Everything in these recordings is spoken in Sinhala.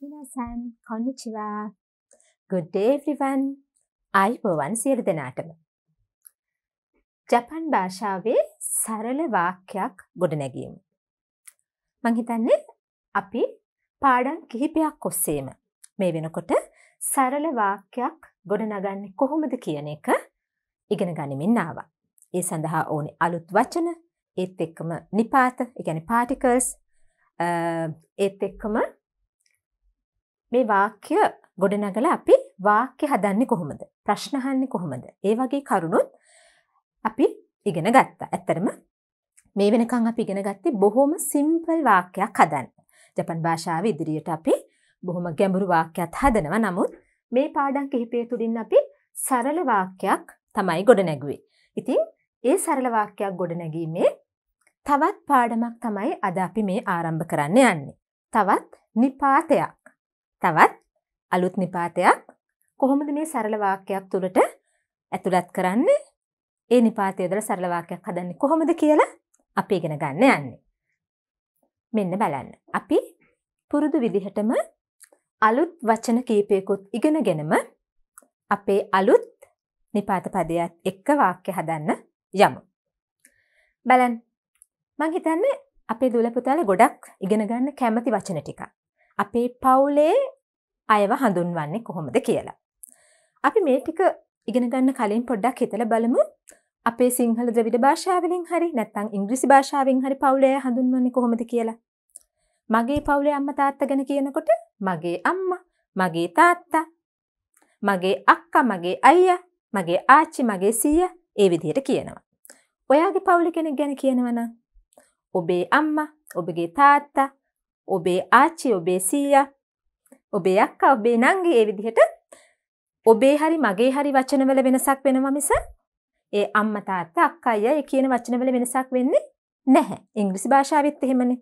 minasan konnichiwa good day everyone ආයුබෝවන් සියලු දෙනාටම ජපන් භාෂාවේ සරල වාක්‍යයක් ගොඩනැගීම මං හිතන්නේ අපි පාඩම් කිහිපයක් ඔස්සේම මේ වෙනකොට සරල වාක්‍යයක් ගොඩනගන්නේ කොහොමද කියන එක ඉගෙන ගනිමින් ආවා. ඒ සඳහා ඕනේ අලුත් වචන, ඒත් එක්කම නිපාත, ඒ කියන්නේ particles, ඒත් එක්කම මේ වාක්‍ය ගොඩනගලා අපි වාක්‍ය හදන්නේ කොහොමද? ප්‍රශ්න අහන්නේ කොහොමද? ඒ වගේ කරුණුත් අපි ඉගෙන ගත්තා. ඇත්තරම මේ වෙනකන් අපි ඉගෙන ගත්තේ බොහොම සිම්පල් වාක්‍යයක් හදන්න. ජපන් භාෂාව ඉදිරියට අපි බොහොම ගැඹුරු වාක්‍යයක් හදනවා. නමුත් මේ පාඩම් කිහිපය තුළින් අපි සරල වාක්‍යයක් තමයි ගොඩනැගුවේ. ඉතින් ඒ සරල වාක්‍යයක් ගොඩනැගීමේ තවත් පාඩමක් තමයි අද අපි මේ ආරම්භ කරන්න යන්නේ. තවත් නිපාතයක්. තවත් අලුත් නිපාතයක් කොහොමද මේ සරල වාක්‍යයක් තුළට ඇතුළත් කරන්නේ ඒ නිපාතය දල සරල වාක්‍යයක් හදන්නේ කොහොමද කියලා අපි ඉගෙන ගන්න යන්නේ. මෙන්න බලන්න. අපි පුරුදු විදිහටම අලුත් වචන කීපයකුත් ඉගෙනගෙනම අපේ අලුත් නිපාත පදයක් එක්ක වාක්‍ය හදන්න යමු. බලන්න. මං හිතන්නේ අපේ දුවල පුතාලා ගොඩක් ඉගෙන ගන්න කැමති වචන ටිකක්. අපේ පවුලේ අයව හඳුන්වන්නේ කොහොමද කියලා. අපි මේ ටික ඉගෙන ගන්න කලින් පොඩ්ඩක් හිතල බලමු අපේ සිංහල ද්‍රවිඩ භාෂාවලින් හරි නැත්තං ඉංග්‍රිසි භාෂාවෙන් හරි පවුලේ හඳුන්වන්නේ කොහොමද කියලා. මගේ පවුලේ අම්ම තාත්ත ගැන කියනකොට මගේ අම්ම මගේ තාත්තා මගේ අක්කා මගේ අයිය මගේ ආච්චි මගේ සීය ඒ විදිහට කියනවා. ඔයාගේ පවුලි කෙනෙක් ගැන කියනවන. ඔබේ අම්ම ඔබගේ තාත්තා ඔබේ ආච්චි ඔබේ සීය ඔබේ අක්ක ඔබේ නංගි ඒ විදිහට ඔබේ හරි මගේ හරි වචනවල වෙනසක් වෙනවා මිස ඒ අම්ම තාත්තා අක්කා අයියා ඒ කියන වචනවල වෙනසක් වෙන්නේ නැහැ. ඉංග්‍රීසි භාෂාවෙත් එහෙමනේ.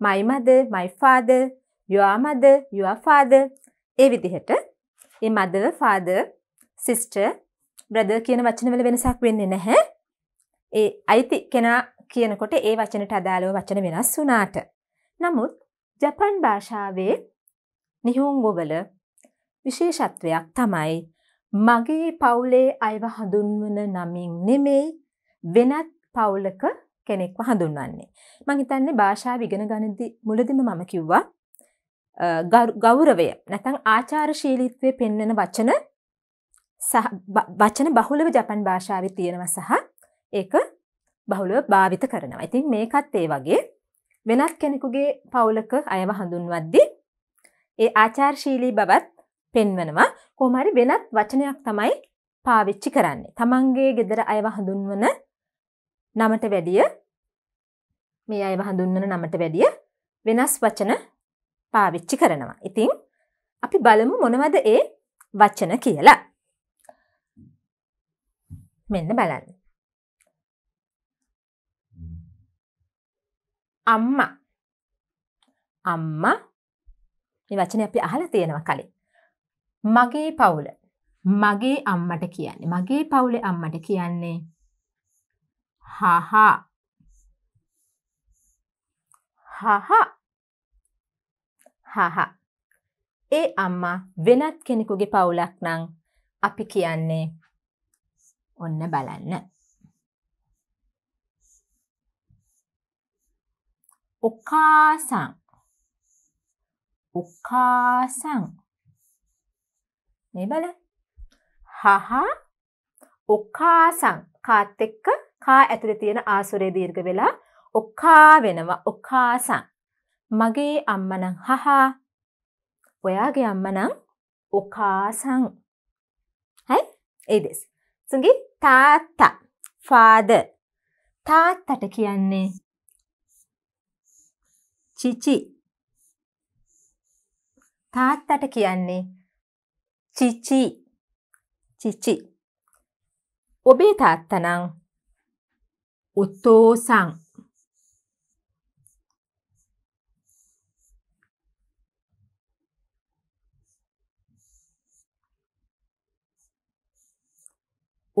my mother, my father, your mother, your father ඒ විදිහට මේ mother, father, sister, brother කියන වචනවල වෙනසක් වෙන්නේ නැහැ. ඒ අයිති කෙනා කියනකොට ඒ වචනට අදාළව වචන වෙනස් වුණාට. නමුත් ජපන් භාෂාවේ නිහෝංගොවල විශේෂත්වයක් තමයි මගේ පවුලේ අයව හඳුන්වන නමින් නෙමෙයි වෙනත් පවුලක කෙනෙක්ව හඳුන්වන්නේ. මං හිතන්නේ භාෂාව ඉගෙන ගනිද්දි මුලදිම මම කිව්වා ගෞරවය නැතන් ආචාරශීලීත්වය පෙන්වන වචන වචන බහුලව ජපන් භාෂාව තියෙනව සහ ඒක බහුලව භාවිත කරනවා. ඉතින් මේකත් ඒ වගේ වෙනත් කෙනෙකුගේ පවුලක අයව හඳුන්වද්දි ඒ ආචාර්ශීලී බවත් පෙන්වනවා කෝමරි වෙනත් වචනයක් තමයි පාවිච්චි කරන්නේ තමන්ගේ ගෙදර අයව හඳුන්වන නමට වැඩිය මේ අයව හඳුන්වන නමට වැඩිය වෙනස් වචන පාවිච්චි කරනවා ඉතින් අපි බලමු මොනවද ඒ වචන කියලා මෙන්න බලන්න අම්ම අම්ම මේ වචන අපි අහල තියෙනවා කලින් මගේ පවුල මගේ අම්මට කියන්නේ මගේ පවුලෙ අම්මට කියන්නේ හහා හහා හහා ඒ අම්මා වෙනත් කෙනෙකුගේ පවුලක් නං අපි කියන්නේ ඔන්න බලන්න お母さん、お母さん。මේ බල. හහ お母さん කාත් එක්ක කා ඇතුලේ තියෙන ආසුරේ දීර්ඝ වෙලා ඔකා වෙනවා ඔකාසන්. මගේ අම්මා නම් හහා. ඔයාගේ අම්මා නම් ඔකාසන්. හයි? ඒ දෙස්. සුඟි තාත්තා. father. තාත්තට කියන්නේ චිචි තාත්තට කියන්නේ චිචි චිචි ඔබේ තාත්තනම් උත්තෝසං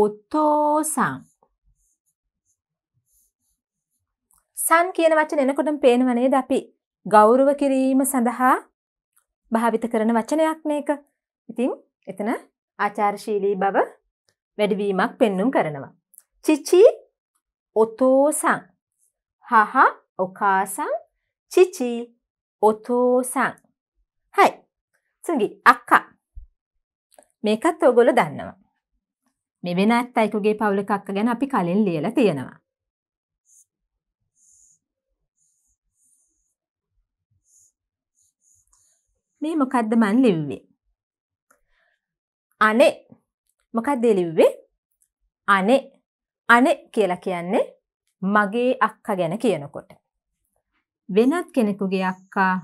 お父さん සන් කියන වචන එනකොටම පේනව නේද අපි ගෞරව කිරීම සඳහා භාවිත කරන වචනයක් නේක. ඉතින් එතන ආචාරශීලී බව වැඩිවීමක් පෙන්눔 කරනවා. චිචි ඔතෝසං හහ ඔකාසං චිචි ඔතෝසං හයි සුගි අක්කා මේකත් ඔයගොල්ලෝ දන්නවා. මේ වෙන අත්තයිකුගේ පවුලක අක්ක ගැන අපි කලින් ලියලා තියෙනවා. මේ මොකක්ද මන් ලිව්වේ. අනේ මොකක්දේ ලිව්වේ අනේ අනේ කියලා කියන්නේ මගේ අක්ක ගැන කියනකොට. වෙනත් කෙනෙකුගේ අක්කා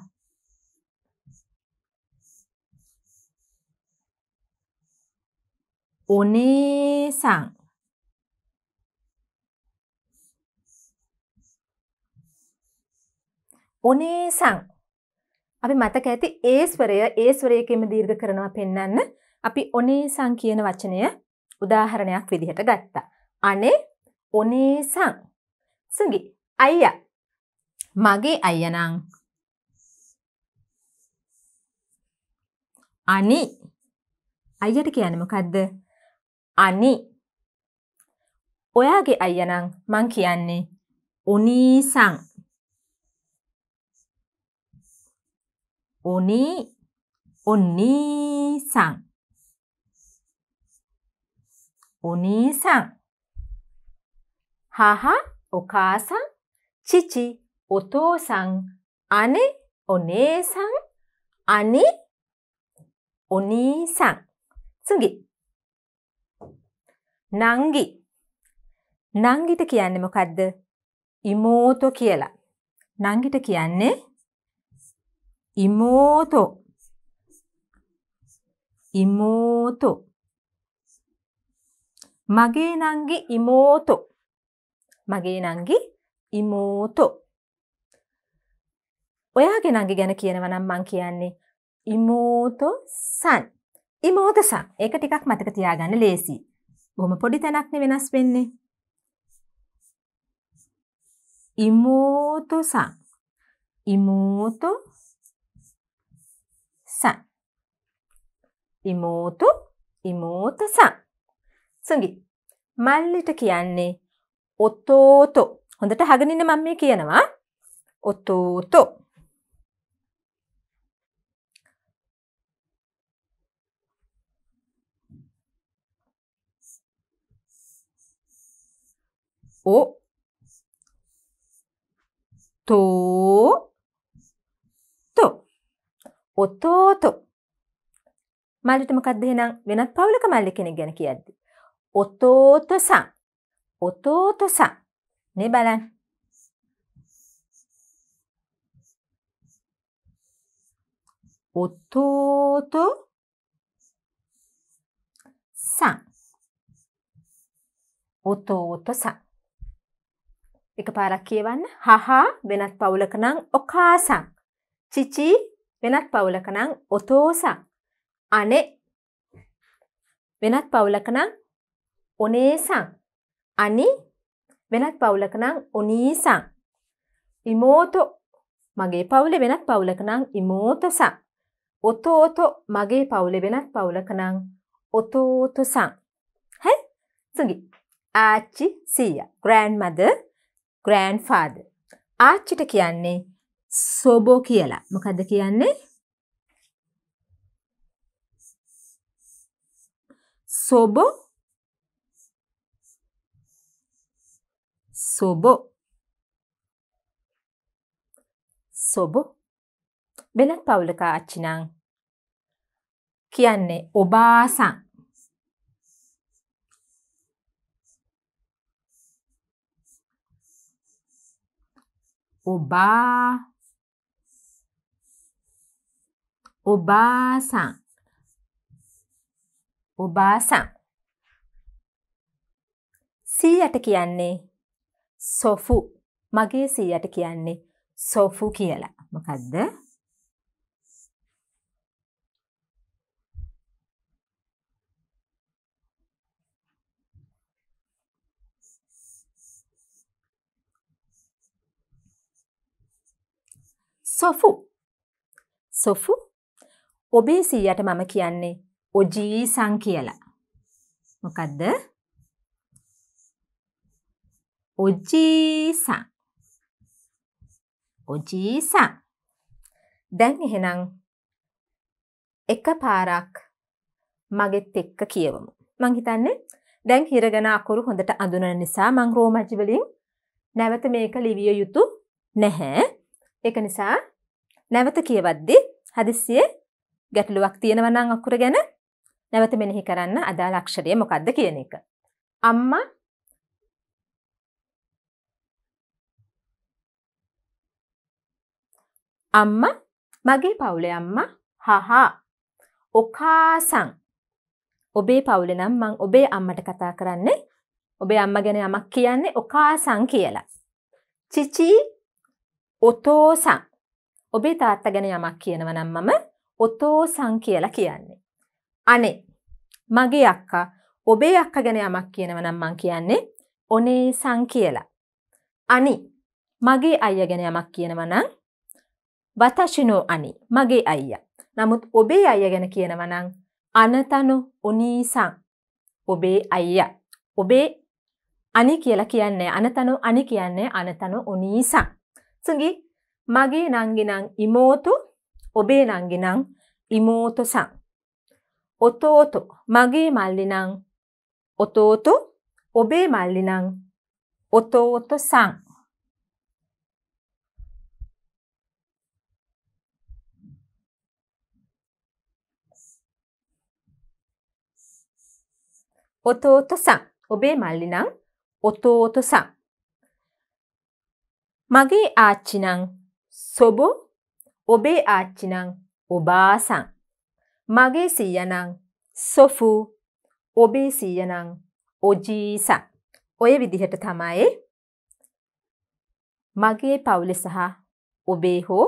ඔනේසං ඔනේසං අපි මතක ඇති ඒස්වරය ඒස්වරයකෙම දීර්ඝ කරනවා පෙන්වන්න අපි ඔනේසං කියන වචනය උදාහරණයක් විදිහට ගත්තා. අනේ ඔනේසං. සුගි අයියා. මගේ අයියා නම් අනි අයියට කියන්නේ මොකද්ද? අනි. ඔයාගේ අයියා නම් මං කියන්නේ ඔනීසං. おに、お兄さん。お兄さん。母、お母さん。父、お父さん。姉、お姉さん。兄、お兄さん。次。නංගි නංගිට කියන්නේ මොකද්ද? ඉමෝතෝ කියලා. නංගිට කියන්නේ 妹妹 මගේ නංගි ඉමෝතෝ මගේ නංගි ඉමෝතෝ ඔයාගේ නංගි ගැන කියනවනම් මං කියන්නේ ඉමෝතෝ සන් ඉමෝත සන් ඒක ටිකක් මතක තියාගන්න ලේසි බොහොම පොඩි තැනක්න වෙනස් වෙන්නේ ඉමෝතෝ සන් ඉමෝතෝ ඉමෝතු ඉමෝත සං. සුඟි මල්ලිට කියන්නේ ඔතෝතෝ හොඳට හගනින්න මම මේ කියනවා ඔතෝතෝ o to to 弟 මල්ලිට මොකක්ද එහෙනම් වෙනත් පවුලක මල්ලි කෙනෙක් ගැන කියද්දි. ඔතෝතසං. ඔතෝතසං. නේ බලන්න. ඔතෝතෝ san. ඔතෝත san. එකපාරක් කියවන්න. හහා වෙනත් පවුලක නම් ඔකාසං. චිචි වෙනත් පවුලක නම් ඔතෝසං. අනේ වෙනත් පවුලක නම් ඔනේසං අනි වෙනත් පවුලක නම් ඔනීසං ඉමෝතෝ මගේ පවුලේ වෙනත් පවුලක නම් ඉමෝතසං ඔතෝතෝ මගේ පවුලේ වෙනත් පවුලක නම් ඔතෝතසං හයි සුගි ආච්චි සීය ග්‍රෑන්මද ග්‍රෑන්ෆාද ආච්චිට කියන්නේ සෝබෝ කියලා මොකද කියන්නේ sobo sobo sobo වෙනත් පවුලක අච්චි නම් කියන්නේ ඔබාසන් ඔබා ඔබාසන් උබාසං. සීයට කියන්නේ සොෆු මගේ සීයට කියන්නේ සොෆු කියලා. මොකක්ද? සොෆු සොෆු ඔබේ සීයට මම කියන්නේ ඔජීසං කියලා. මොකද්ද? ඔජීසං. ඔජීසං. දැන් එහෙනම් එක පාරක් මගෙත් එක්ක කියවමු. මං හිතන්නේ දැන් හිරගෙන අකුරු හොඳට අඳුනන නිසා මං රෝමජි වලින් නැවත මේක ලිවිය යුතු නැහැ. ඒක නිසා නැවත කියවද්දි හදිස්සියේ ගැටලුවක් තියෙනවා නම් අකුර ගැන නැවත මෙනෙහි කරන්න අදාළ අක්ෂරය මොකක්ද කියන එක. අම්මා අම්මා මගේ පවුලේ අම්මා හහා ඔකාසං ඔබේ පවුලේ නම් මං ඔබේ අම්මට කතා කරන්නේ ඔබේ අම්මා ගැන යමක් කියන්නේ ඔකාසං කියලා. චිචි ඔතෝසං ඔබේ තාත්තා ගැන යමක් කියනවා නම් මම ඔතෝසං කියලා කියන්නේ. අනේ මගේ අක්කා ඔබේ අක්ක ගැන යමක් කියනවනම් මං කියන්නේ ඔනේ සං කියලා. අනි මගේ අයිය ගැන යමක් කියනවනම් වතශිනෝ අනි මගේ අයිය. නමුත් ඔබේ අයිය ගැන කියනවනම් අනතනු ඔනීසං ඔබේ අයිය. ඔබේ අනි කියලා කියන්නේ අනතනු අනි කියන්නේ අනතනු ඔනීසං. සගි මගේ නංගිනං ඉමෝතු ඔබේ නංගිනං ඉමෝතුසං. ඔතෝතු මගේ මල්ලිනං ඔතෝතු ඔබේ මල්ලිනං ඔතෝතු සං ඔතෝතු සං ඔබේ මල්ලිනං ඔතෝතු සං මගේ ආච්චිනං සොබෝ ඔබේ ආච්චිනං ඔබාසං මගේ සීයනං සොෆු ඔබේ සීයනං ඔජීස ඔය විදිහට තමයි මගේ පවුල සහ ඔබේ හෝ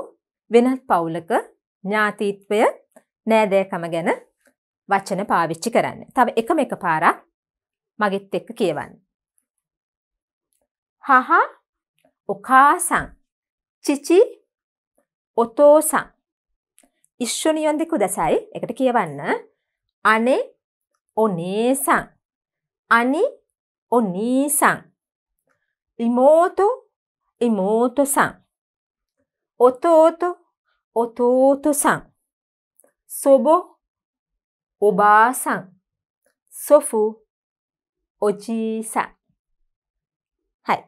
වෙනත් පවුලක ඥාතීත්වය නෑදෑකම ගැන වචන පාවිච්චි කරන්න. තව එකම එක පාරක් මගෙත් එක්ක කියවන්න. හහා ඔකාසං චිචි ඔතෝසං ඉශ්ෂනියොන් දෙකු දැසයි එකට කියවන්න අනේ ඔනේසං අනි ඔනීසං ඉමෝතු ඉමෝතුසං ඔතෝතු ඔතෝතුසං සොබෝ ඔබාසං සොෆු ඔජීසං හයි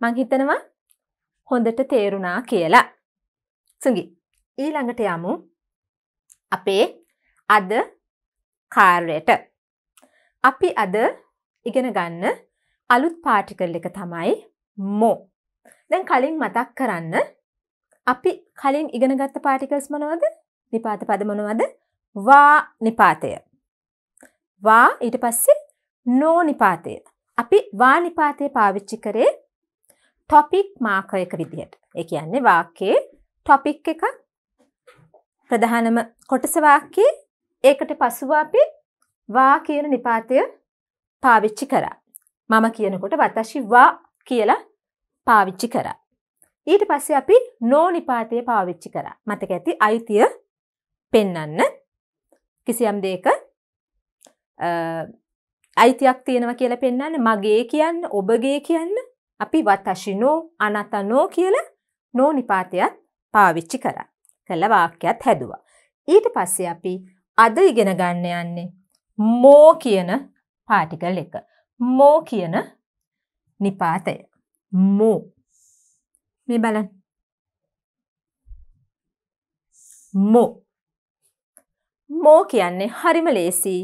මංහිතනවා හොඳට තේරුණා කියලා සුගි ඊළඟට යමු අපේ අද කාර්යට. අපි අද ඉගෙන ගන්න අලුත් පාටිකල් එක තමයි මෝ. දැන් කලින් මතක් කරන්න අපි කලින් ඉගෙනගත්ත පාටිකල්ස් මොනවද නිපාත පද මොනවද වා නිපාතය. වා ඊට පස්සේ නෝ නිපාතය. අපි වා නිපාතය පාවිච්චි කරේ ටොපික් මාකයක විදිහට. ඒ කියන්නේ වාක්‍යයේ ටොපික් එකක් ප්‍රධානම කොටස වාක්‍යයේ ඒකට පසුව අපි වා කියන නිපාතය පාවිච්චි කරා. මම කියනකොට වතශි වා කියලා පාවිච්චි කරා. ඊට පස්සේ අපි නෝ නිපාතය පාවිච්චි කරා. මතක ඇති අයිතිය පෙන්නන්න කිසියම් දෙයක අයිතියක් තියෙනවා කියලා පෙන්වන්න මගේ කියන්න ඔබගේ කියන්න අපි වතශිනෝ අනතනෝ කියලා නෝ නිපාතයත් පාවිච්චි කරා. කළ වාක්‍යයක් හැදුවා. ඊට පස්සේ අපි අද ඉගෙන ගන්න යන්නේ මෝ කියන පාටිකල් එක. මෝ කියන නිපාතය. මෝ. මේ බලන්න. මෝ. මෝ කියන්නේ හරිම ලේසි.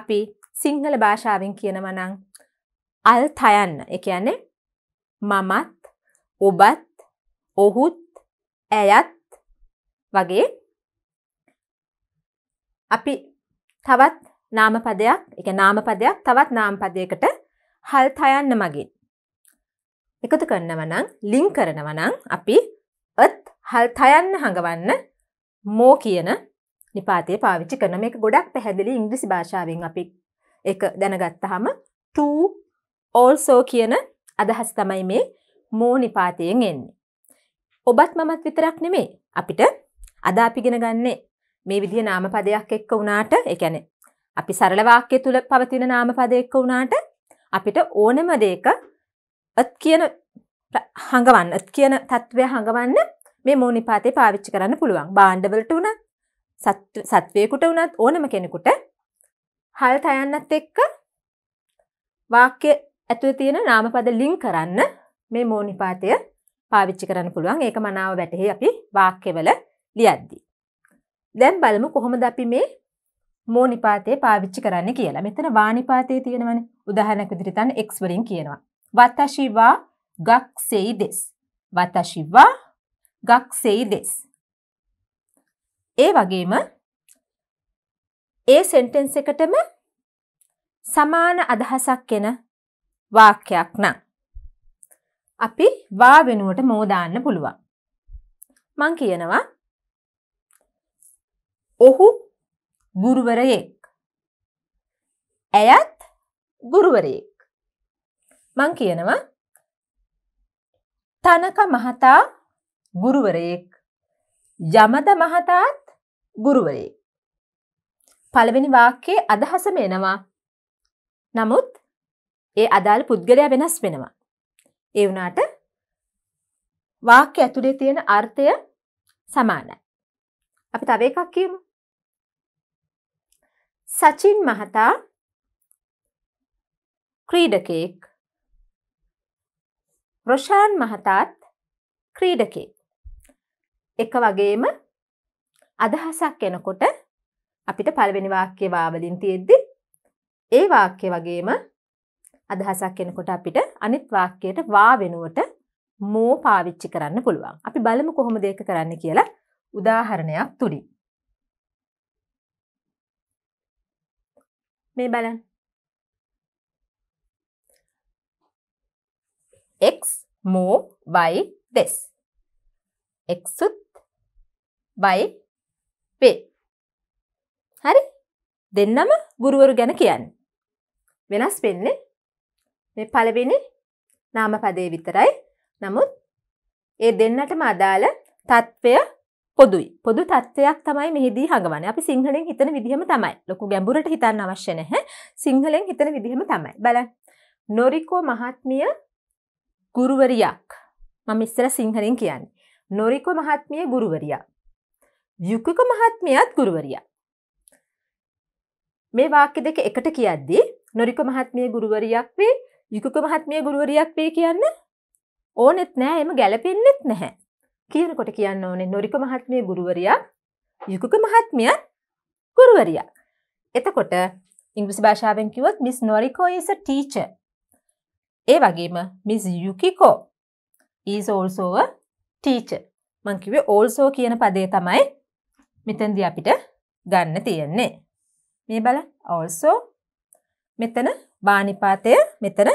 අපි සිංහල භාෂාවෙන් කියනවා නම් අල් තයන්න. ඒ කියන්නේ මමත්, ඔබත්, ඔහුත්, ඇයත් වගේ අපි තවත් නාමපදයක් එක නාමපදයක් තවත් නාමපදයකට හල් තයන්න මගින්. එකතු කරනවනං ලිං කරනවනං අපි ඔත් හල් තයන්න හඟවන්න මෝ කියන නිපාතය පාවිච්චි කරන මේ ගොඩක් පැහැදිලි ඉංග්‍රිසි භාෂාවෙන් අපි එක දැනගත්තහම ටූ ඕල්සෝ කියන අදහස් තමයි මේ මෝ නිපාතයෙන් එන්නේ. ඔබත් මමත් විතරක් නෙමේ අපිට අද අපි ඉගෙන ගන්නේ මේ විදිය නාමපදයක් එක්ක වුණාට ඒ කියන්නේ අපි සරල වාක්‍ය තුල පවතින නාමපද එක්ක වුණාට අපිට ඕනම දෙයක අත් කියන හඟවන්න අත් කියන తත්වය හඟවන්න මේ මූනිපාතේ පාවිච්චි කරන්න පුළුවන්. භාණ්ඩ වලට උනත් සත්වයකට උනත් ඕනම කෙනෙකුට හල් තයන්නත් එක්ක වාක්‍ය ඇතුළේ තියෙන නාමපද ලින්ක් කරන්න මේ මූනිපාතය පාවිච්චි කරන්න පුළුවන්. ඒක මනාව වැටහි අපි වාක්‍යවල ලියද්දි. දැන් බලමු කොහොමද අපි මේ මෝනිපාතය පාවිච්චි කරන්න කියලා මෙතන වානිපාතය තියෙනවන උදහනක දිරිතන්න එක්ස්වලින් කියනවා. වතශිවා ගක්සෙයි දෙෙස්. වතශිවා ගක්සෙයි දෙෙස්. ඒ වගේම ඒ සෙන්ටෙන්ස් එකටම සමාන අදහසක් එන වාක්‍යයක් නම්. අපි වා වෙනුවට මෝදාන්න පුළුවන්. මං කියනවා ඔහු ගුරුවරයෙක්. ඇයත් ගුරුවරයෙක්. මං කියනවා තනක මහතා ගුරුවරයෙක් යමද මහතාත් ගුරුවරයෙක්. පළවෙනි වාක්‍යයේ අදහස මෙනවා. නමුත් ඒ අදාළ පුද්ගලයා වෙනස් වෙනවා. ඒ වුණාට වාක්‍ය ඇතුලේ තියෙන අර්ථය සමානයි. අපි තව එකක් කියමු. සචින් මහතා ක්‍රීඩකයෙක් රොෂාන් මහතාත් ක්‍රීඩකයෙක් එක වගේම අදහසක් එනකොට අපිට පළවෙනි වාක්‍ය වාවලින් තියෙද්දි ඒ වාක්‍ය වගේම අදහසක් එනකොට අපිට අනිත් වාක්‍යයට වා වෙනුවට මෝ පාවිච්චි කරන්න පුළුවන්. අපි බලමු කොහොමද ඒක කරන්න කියලා උදාහරණයක් තුලින්. මේ බලන් එක් මෝ වයි දෙෙස් එක්සුත් වයි පේ හරි දෙන්නම ගුරුවරු ගැන කියන්න වෙනස් වෙන්නේ මේ පලවෙනි නාමපදේ විතරයි නමුත් ඒ දෙන්නටම අදාළ තත්ත්වය පොදුයි පොදු තත්ත්වයක් තමයි මෙහිදී හඟවන්නේ. අපි සිංහලෙන් හිතන විදිහම තමයි. ලොකු ගැඹුරට හිතන්න අවශ්‍ය නැහැ. සිංහලෙන් හිතන විදිහම තමයි. බලන්න. නොරිකෝ මහත්මිය ගුරුවරියක්. මම ඉස්සර සිංහලෙන් කියන්නේ. නොරිකෝ මහත්මිය ගුරුවරියක්. යුකික මහත්මියත් ගුරුවරියක්. මේ වාක්‍ය දෙක එකට කියද්දී නොරික මහත්මිය ගුරුවරියක් වේ යුකික මහත්මිය ගුරුවරියක් වේ කියන්න ඕනෙත් නෑ එම ගැලපෙන්නෙත් නැහැ. කියනකොට කියන්න ඕනේ නොරික මහත්මිය ගුරුවරයා යුකුක මහත්මිය ගුරුවරයා. එතකොට ඉංග්‍රිසි භාෂාවෙන් කිවොත් Miss Noriko is a teacher. ඒ වගේම Miss Yukiko is also a teacher. මං කිව්වේ also කියන පදේ තමයි මෙතෙන්දී අපිට ගන්න තියෙන්නේ. මේ බලන්න also මෙතන වා නිපාතය මෙතන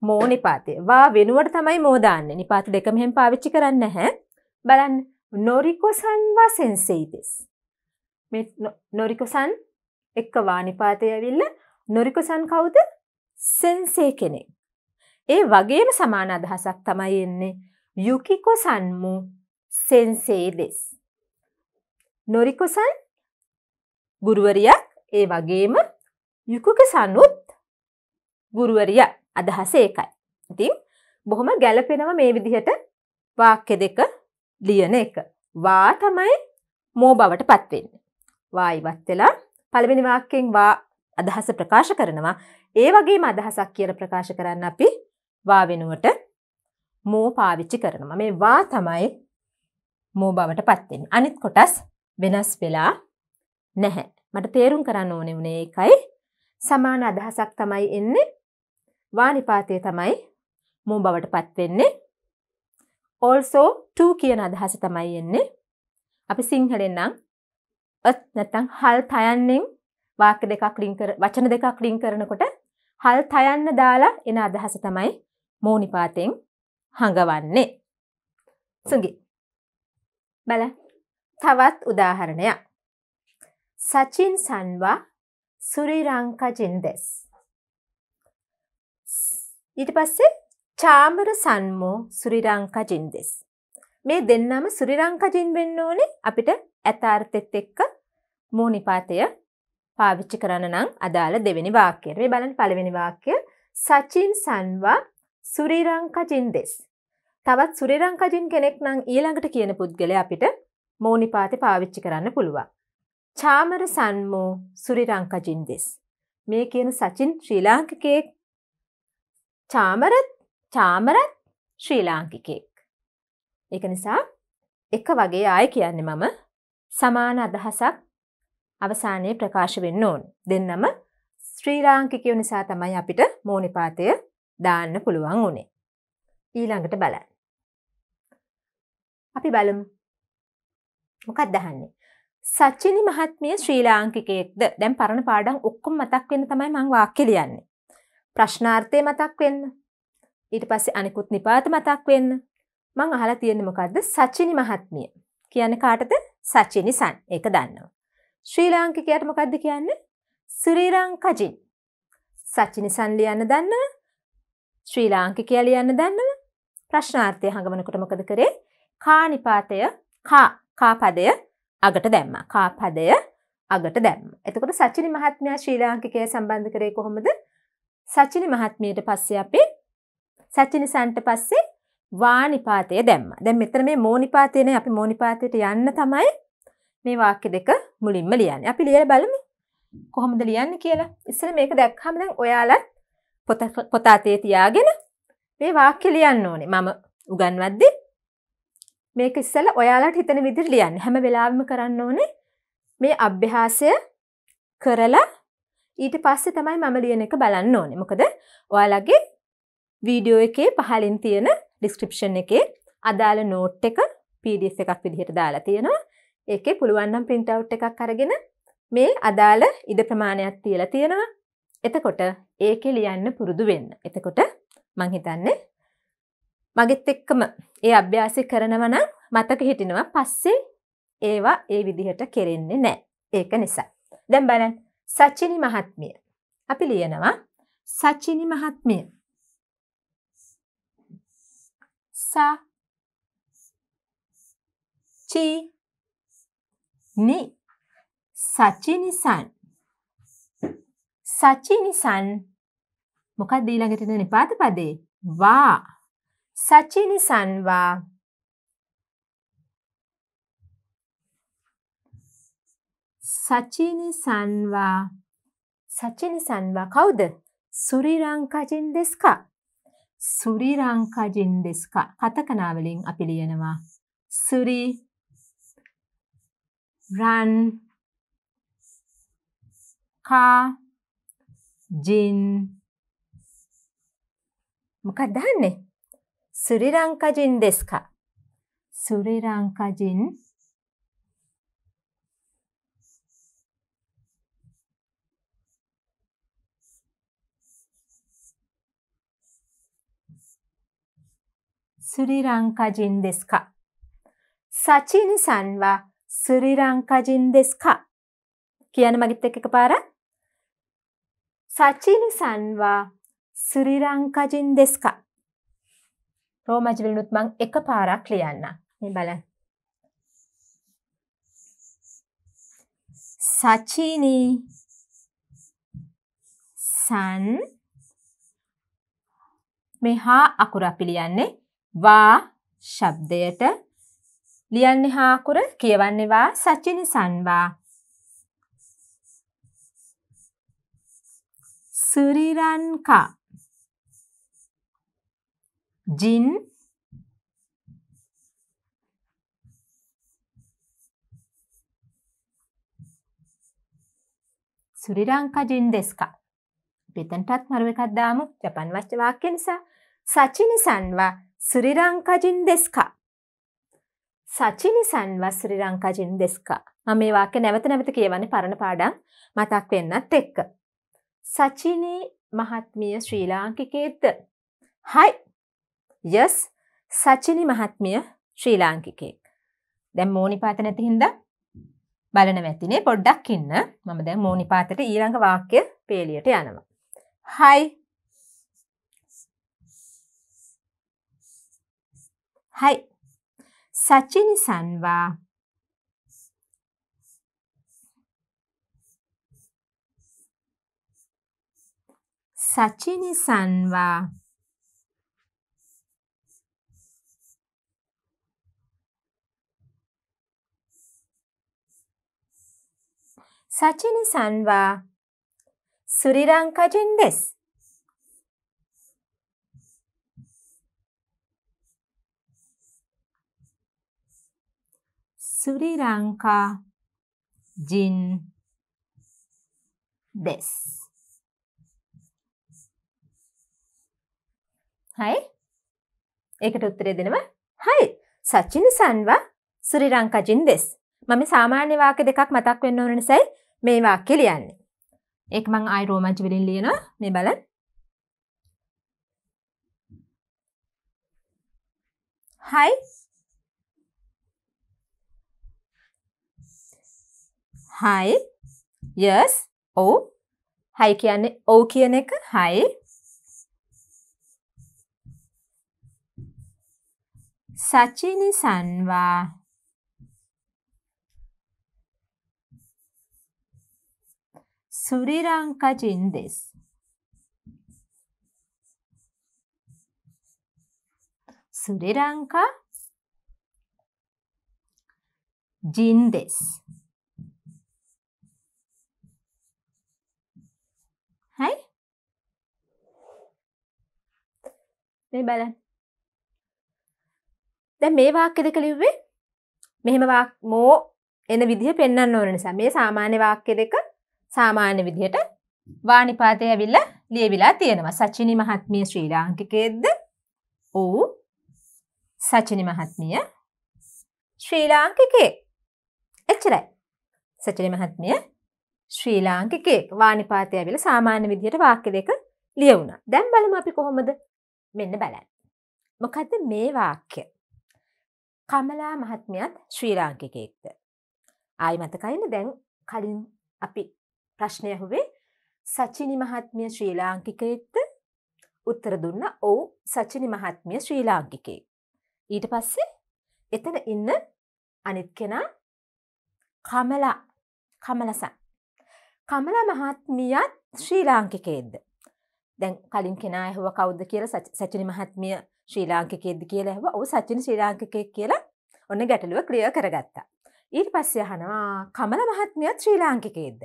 මෝ නිපාතය. වා වෙනුවට තමයි මෝ දාන්නේ. නිපාත දෙක මෙහෙම පාවිච්චි කරන්නේ නැහැ. බලන් නොරිකොසන් වසෙන්සෙයිදෙස්. නොරිකොසන් එක්ක වානිපාතය ඇවිල්ල නොරිකොසන් කවුද සෙන්සේ කෙනෙක්. ඒ වගේම සමාන අදහසක් තමයි එන්නේ යුකිකොසන්මු සෙන්සේදෙස්. නොරිකොසන් ගුරුවරියක් ඒ වගේම යුකුකසනුත් ගුරුවරිය අදහස ඒකයි. ඉතින් බොහොම ගැලපෙනව මේ විදිහට වාක්‍ය දෙක ලියන එක. වා තමයි මෝ බවට පත්වෙන්න. වා ඉවත් වෙලා පළවෙනි වාක්‍යයෙන් වා අදහස ප්‍රකාශ කරනවා. ඒ වගේම අදහසක් කියලා ප්‍රකාශ කරන්න අපි වා වෙනුවට මෝ පාවිච්චි කරනවා. මේ වා තමයි මෝ බවට පත්වෙන්නේ. අනිත් කොටස් වෙනස් වෙලා නැහැ. මට තේරුම් කරන්න ඕනේ වුණේ ඒකයි. සමාන අදහසක් තමයි එන්නේ. වා නිපාතය තමයි මෝ බවට පත්වෙන්නේ. also to කියන අදහස තමයි එන්නේ. අපි සිංහලෙන් නම් අත් නැත්නම් හල් තයන්නෙන් වාක්‍ය දෙකක් ලින්ක් කර වචන දෙකක් ලින්ක් කරනකොට හල් තයන්න දාලා එන අදහස තමයි මෝනිපාතෙන් හඟවන්නේ. සුඟි. බලන්න. තවත් උදාහරණයක්. සචින් සන්වා සුරිරංකා ජෙන්දෙස්. ඊට පස්සේ චාමර සන්මෝ සුරිරංකජින් දෙස්. මේ දෙන්නම සුරිරංකජින් වෙන්න ඕනේ අපිට ඇතාර්තෙත් එක්ක මූනිපාතය පාවිච්චි කරන්න නම් අදාළ දෙවෙනි වාක්‍යයට මේ බලන් පළවෙනි වාක්‍ය සචින් සන්වා සුරිරංකජින් දෙස්. තවත් සුරිරංකජින් කෙනෙක් නම් ඊළඟට කියන පුද්ගලය අපිට මෝනිපාති පාවිච්චි කරන්න පුළුවන්. චාමර සන්මෝ සුරිරංකජින් දෙස්. මේ කියන සචින් ශ්‍රී ලාංකිකයෙක් චාමරත් තාමරත් ශ්‍රී ලාංකිකෙක්. එක නිසා එක වගේ ආය කියන්නේ මම සමාන අදහසක් අවසානයේ ප්‍රකාශ වෙන්න ඕන් දෙන්නම ශ්‍රී ලාංකිකයෝ නිසා තමයි අපිට මෝනිපාතය දාන්න පුළුවන් වනේ. ඊළඟට බලන්න. අපි බලමු. මොකක් දහන්නේ. සච්චිනි මහත්මිය ශ්‍රී ලාංකිකයෙක්ද දැන් පරණ පාඩම් ඔක්කොම මතක් වෙන්න තමයි මං වාක්‍ය ලියන්නේ. ප්‍රශ්නාර්ථය මතක් වෙන්න. ඊට පස්සේ අනිකුත් නිපාත මතක් වෙන්න මං අහලා තියෙන්නේ මොකද්ද සචිනි මහත්මිය කියන්නේ කාටද සචිනි සන් ඒක දන්නවා ශ්‍රී ලාංකිකයාට මොකද්ද කියන්නේ ශ්‍රී ලංකජින් සචිනි සන් ලියන්න දන්නවා ශ්‍රී ලාංකිකයා ලියන්න දන්නවා ප්‍රශ්නාර්ථය හඟවනකොට මොකද කරේ කා නිපාතය කා කා පදය අගට දැම්මා කා පදය අගට දැම්ම එතකොට සචිනි මහත්මයා ශ්‍රී ලාංකිකය සම්බන්ධ කරේ කොහොමද සචිනි මහත්මියට පස්සේ අපේ සචිනිසන්ට පස්සේ වානිපාතය දැම්ම. දැන් මෙතන මේ මෝනිපාතයනේ අපි මෝනිපාතයට යන්න තමයි මේ වාක්‍ය දෙක මුලින්ම ලියන්නේ. අපි ලියලා බලමු. කොහොමද ලියන්නේ කියලා. ඉස්සෙල්ලා මේක දැක්කම දැන් ඔයාලත් පොත පොත අතේ තියාගෙන මේ වාක්‍ය ලියන්න ඕනේ. මම උගන්වද්දී මේක ඉස්සෙල්ලා ඔයාලට හිතෙන විදිහට ලියන්න. හැම වෙලාවෙම කරන්න ඕනේ මේ අභ්‍යාසය කරලා ඊට පස්සේ තමයි මම ලියන එක බලන්න ඕනේ. මොකද ඔයාලගේ වීඩියෝ එකේ පහලින් තියෙන ඩිස්ක්‍රිප්ෂන් එකේ අදාළ නෝට් එක PDF එකක් විදිහට දාලා තියෙනවා. ඒකේ පුළුවන් නම් print out එකක් අරගෙන මේ අදාළ ඉඩ ප්‍රමාණයක් තියලා තියෙනවා. එතකොට ඒකේ ලියන්න පුරුදු වෙන්න. එතකොට මං හිතන්නේ මගෙත් එක්කම ඒ අභ්‍යාසය කරනවා නම් මතක හිටිනවා පස්සේ ඒවා ඒ විදිහට කෙරෙන්නේ නැහැ. ඒක නිසා. දැන් බලන්න සචිනි මහත්මිය. අපි ලියනවා සචිනි මහත්මිය sa chi ni සචිනිසන් සචිනිසන් මොකක්ද ඊළඟට එන නිපාත පදේ වා සචිනිසන් වා සචිනිසන් වා සචිනිසන් වා කවුද සුරිරංකජින් දෙස්කා සුරිරංකා ජින් දෙස්කා කතකනාවලින් අපි ලියනවා සුරි රන් කා ජින් මොකක්ද දන්නේ සුරිරංකා ජින් දෙස්කා සුරිරංකා ජින් スリランカ人ですかサチンさんはスリランカ人ですか කියන මගෙත් එක්ක එකපාරක් සචින් සන් වා ශ්‍රී ලංකාජින් දෙස්ක රෝමජ විලුණුත් මං එකපාරක් ලියන්න මේ බලන්න සචිනි සන් මෙහා අකුර අපි ලියන්නේ වා ශබ්දයට ලියන්නේ හාකුර කියවන්නේ වා සචිනි සන්වා සුරිරන්කා ජින් සුරිරංකා ජින් දෙස්කා පිතන්ටත් මරුව එකක් දාමු ජපන් වච්ච වාක්‍ය නිසා සචිනි සන්වා スリランカ人ですか සචිනි සන්වස් ශ්‍රී ලංකාජින් දෙස්කා. මම මේ වාක්‍ය නැවත නැවත කියවන්නේ පරණ පාඩම් මතක් වෙන්නත් එක්ක. සචිනි මහත්මිය ශ්‍රී ලාංකිකයෙක්ද? හයි. yes සචිනි මහත්මිය ශ්‍රී ලාංකිකයෙක්. දැන් මෝනිපාත නැති හින්දා බලන වැතිනේ පොඩ්ඩක් ඉන්න. මම දැන් මෝනිපාතට ඊළඟ වාක්‍ය පේලියට යනවා. හයි はい。サチニさんは、サチニさんは、サチニさんは、スリランカ人です。Sri Lanka jin desu. හයි. ඒකට උත්තරේ දෙනවා හයි. සචින සන්වා සුරි ලංකා ජින් දෙස්. මම සාමාන්‍ය වාක්‍ය දෙකක් මතක් වෙන්න ඕන නිසායි මේ වාක්‍ය ලියන්නේ. ඒක මං ආයි රෝමජ් වලින් ලියනවා. මේ බලන්න. Hi, හයි යස් ඔව් හයි කියන්නේ ඔව් කියන එක හයි සචිනි සන්වා සුරිරංක ජින්දෙස් スリランカ人です。හයි මේ බලන් දැ මේ වාක්‍ය දෙක ලිව්වේ මෙහෙම මෝ එන විදිහ පෙන්න්න ඕන නිසා මේ සාමාන්‍ය වාක්‍ය දෙක සාමාන්‍ය විදිහට වානිපාතය ඇවිල්ල ලියවිලා තියෙනවා සචිනි මහත්මිය ශ්‍රී ලාංකිකෙද්ද ඌ සචිනි මහත්මිය ශ්‍රී ලාංකිකේ එච්චරයි සචිනි මහත්මිය ශ්‍රී ලාංකිකයෙක් වානිපාතය ඇවිල සාමාන්‍ය විදියට වාක්‍ය දෙක ලියවුණ. දැම් බලම අපි කොහොමද මෙන්න බලන්න. මොකදද මේ වාක්‍ය. කමලා මහත්මයත් ශ්‍රී ලාංකිකයෙක්ද. ආයි මතකයින දැන් කලින් අපි ප්‍රශ්නය හුවේ සචිනි මහත්මිය ශ්‍රී ලාංකිකයෙක්ද උත්තර දුන්න ඔවු සචිනි මහත්මිය ශ්‍රී ලාංකිකයෙක්. ඊට පස්සේ එතන ඉන්න අනිත් කෙනා කමලා කමලසන් කමල මහත්මියත් ශ්‍රී ලාංකිකේද්ද. දැන් කලින් කෙනා ඇහුව කෞද්ද කියල සචනි මහත්මිය ශ්‍රී ලාංකිකේද්ද කියලා ඇහව ඔ සචින ශ්‍රී ලාංකිකෙක් කියලා ඔන්න ගැටලුව ක්‍රිය කරගත්තා. ඊට පස්සේ හනවා කමල මහත්මියත් ශ්‍රී ලාංකිකේද්ද.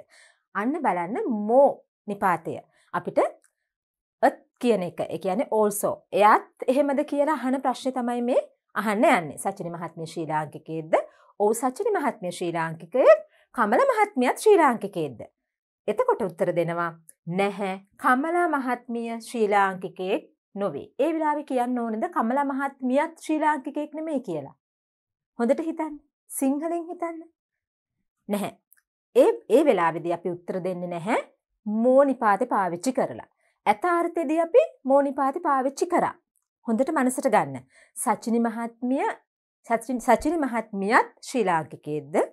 අන්න බලන්න මෝ නිපාතය. අපිට ත් කියන එක එක යන ඕල්සෝ එයත් එහෙමද කියලා හන ප්‍රශ්න තමයි මේ අහන්න යන්නේ සචනි මහත්මය ශ්‍රී ලාංකිකේද්ද ඕ සචනි මහත්මය ශ්‍රී ලාංකිකය කමල මහත්මයත් ශ්‍රී ලාංකිකේද්ද. එතකොට උත්තර දෙනවා නැහැ කමලා මහත්මිය ශ්‍රී ලාංකිකයෙක් නොවේ. ඒ විලාවෙ කියන්න ඕනද කමලා මහත්මියත් ශ්‍රී ලාංකිකයෙක් නෙමෙයි කියලා. හොඳට හිතන්න. සිංහලෙන් හිතන්න. නැහැ. ඒ ඒ වෙලාවේදී අපි උත්තර දෙන්නේ නැහැ මෝනිපාතේ පාවිච්චි කරලා. ඇතාර්ථයේදී අපි මෝනිපාතේ පාවිච්චි කරා. හොඳට මනසට ගන්න. සචිනි මහත්මිය සචිනි මහත්මියත් ශ්‍රී ලාංකිකයෙක්ද?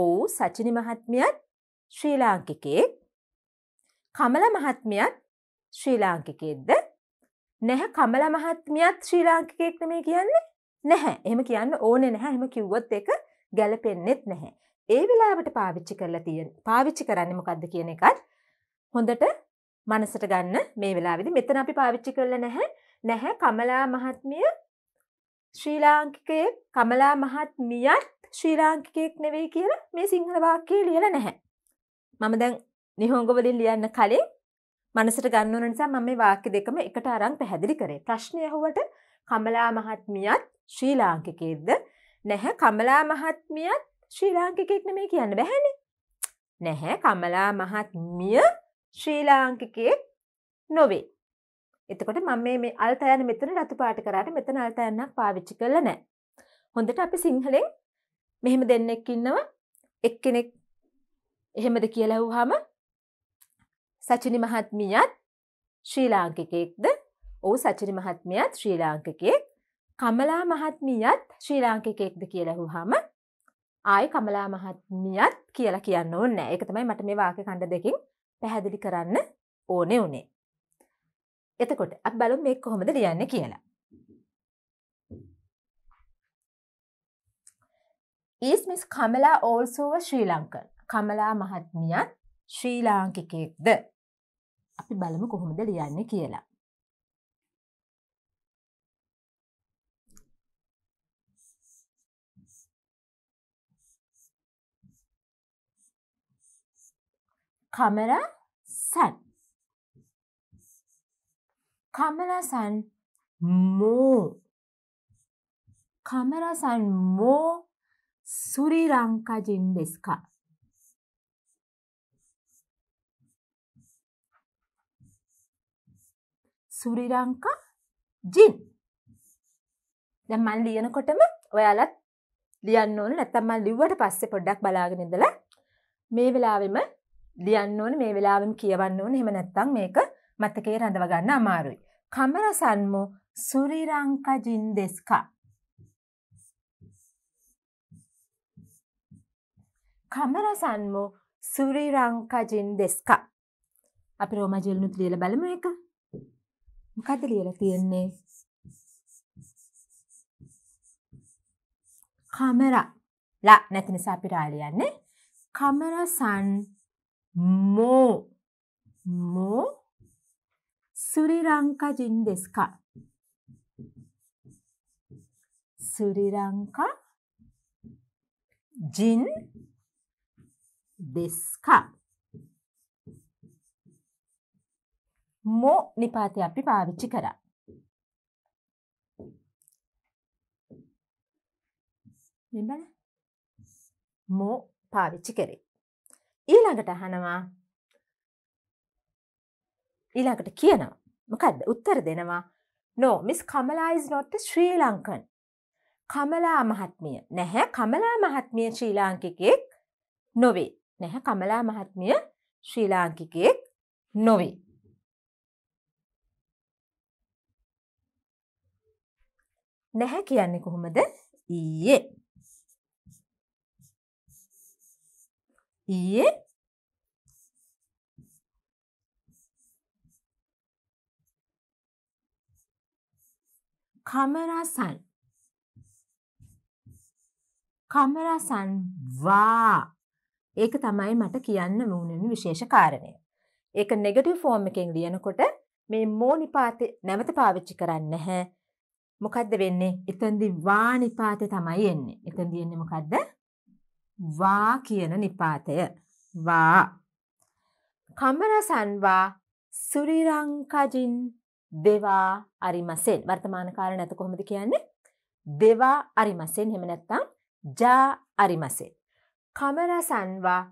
ඔව් සචිනි මහත්මියත් ශ්‍රී ලාංකිකයේ කමල මහත්මියත් ශ්‍රී ලාංකිකයෙක්ද නැහැ කමල මහත්මියත් ශ්‍රී ලාංකිකයෙක් නෙමේ කියන්නේ නැහැ එහෙම කියන්න ඕනේ නැහැ එහෙම කිව්වොත් ඒක ගැලපෙන්නෙත් නැහැ ඒ වෙලාවට පාවිච්චි කරලා තියෙන පාවිච්චි කරන්නේ මොකද්ද කියන එකත් හොඳට මනසට ගන්න මේ වෙලාවේදී මෙතන අපි පාවිච්චි කරලා නැහැ නැහැ කමලා මහත්මිය ශ්‍රී ලාංකිකයෙක් කමලා මහත්මියත් ශ්‍රී ලාංකිකයෙක් නෙවෙයි කියලා මේ සිංහල වාක්‍යයේ ලියලා නැහැ මම දැන් නිහෝගවලින් ලියන්න කලින් මනසට ගන්නවන නිසා මම මේ වාක්‍ය දෙකම එකට අරන් පැහැදිලි කරේ. ප්‍රශ්නය ඇහුවට කමලා මහත්මියත් ශ්‍රී ලාංකිකයෙක්ද? නැහැ කමලා මහත්මියත් ශ්‍රී ලාංකිකයෙක් නෙමෙයි කියන්න බෑනේ. නැහැ කමලා මහත්මිය ශ්‍රී ලාංකිකයෙක් නොවේ. එතකොට මම මේ අල්තයන මෙතන රතු පාට කරාට මෙතන අල්තයන්නක් පාවිච්චි කරලා නැහැ. හොඳට අපි සිංහලෙන් මෙහෙම දෙන්නෙක් ඉන්නවා එක්කෙනෙක් එහෙමද කියලහුහම සචිනි මහත්මියත් ශ්‍රී ලාංකිකෙක්ද ඔහු සචිනි මහත්මියත් ශ්‍රී ලාංකිකෙක් කමලා මහත්මියත් ශ්‍රී ලාංකිකෙක්ද කියලහුහම ආය කමලා මහත්මියත් කියලා කියන්න ඕන්න එක තමයි මට මේ වාක කණ්ඩ දෙකින් පැහැදිලි කරන්න ඕනෙ වනේ. එතකොට අප බලු මේ කොහොමද ලියන්න කියලා. Is Miss Kamala also a Sri Lankan? Kamala මහත්මියත් ශ්‍රී ලාංකිකයෙක්ද අපි බලමු කොහොමද ලියන්න කියලා. කමර සන් කමරසන් මෝ කමරසන් මෝ සුරිරංකජින් දෙස්කා සුරිරංකා ජින් දැන් මන් ලියනකොටම ඔයාලත් ලියන්න ඕන නැත්තම් මන් ලිව්වට පස්සේ පොඩ්ඩක් බලාගෙන ඉඳලා මේ වෙලාවෙම ලියන්න ඕන මේ වෙලාවෙම කියවන්න ඕන එහෙම නැත්තම් මේක මතකයේ රඳව ගන්න අමාරුයි. කමරසන්මු සුරිරංකා ජින් දෙස්කා කමරසන්මු සුරිරංකා ජින් දෙස්කා අපි රෝමජල්නුත් ලියලා බලමු එක මොකද්ද ලියලා තියෙන්නේ? කැමරා ලා නැති නිසා අපි රා ලියන්නේ කැමරා සන් මෝ මෝ ස්රි ලංකා ජින් දෙස් කා ස්රි ලංකා ජින් ですか මෝ නිපාතය අපි පාවිච්චි කරා. මෙබල මෝ පාවිච්චි කරේ. ඊළඟට අහනවා ඊළඟට කියනවා මොකක්ද උත්තර දෙනවා no Miss Kamala is not Sri Lankan Kamala මහත්මිය නැහැ කමලා මහත්මිය ශ්‍රී ලාංකිකයෙක් නොවේ නැහැ කමලා මහත්මිය ශ්‍රී ලාංකිකයෙක් නොවේ නැහැ කියන්නේ කොහොමද? ඊයේ. ඊයේ කමරසන් කමරසන් වා ඒක තමයි මට කියන්න මූුණෙන විශේෂ කාරණය. ඒක නෙගටව ෆෝර්ම් එකෙන් ලියනකොට මේ මෝනිපාති නැවත පාවිච්චි කරන්න හැ මොකද්ද වෙන්නේ? එතෙන්දි වා නිපාතය තමයි එන්නේ. එතෙන්දි එන්නේ මොකද්ද? වා කියන නිපාතය. වා. කමරසන් වා සුරිරංකජින් දෙවා අරිමසෙන්. වර්තමාන කාලේ නැත කොහොමද කියන්නේ? දෙවා අරිමසෙන්. එහෙම නැත්නම් ජා අරිමසෙන්. කමරසන් වා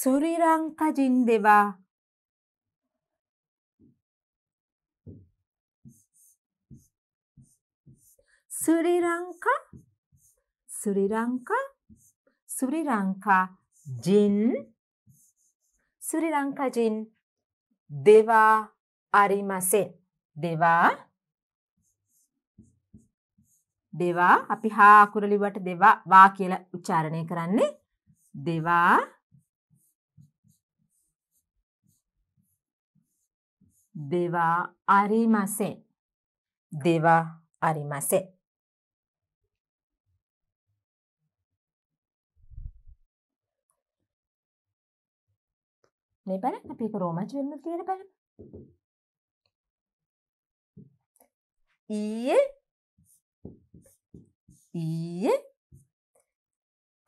සුරිරංකජින් දෙවා Sri Lanka, Sri Lanka, Sri Lanka ජින් Sri Lanka ජින් දෙවා අරිමසෙන් දෙවා දෙවා අපි හා අකුරලි වට දෙවා වා කියලා උච්චාරණය කරන්නේ දෙවා දෙවා අරිමසෙන් දෙවා අරිමසෙන් මේ බලන්න අපි ඒක රෝමන්ච් වෙන්න කියලා බලමු. ඊයේ ඊයේ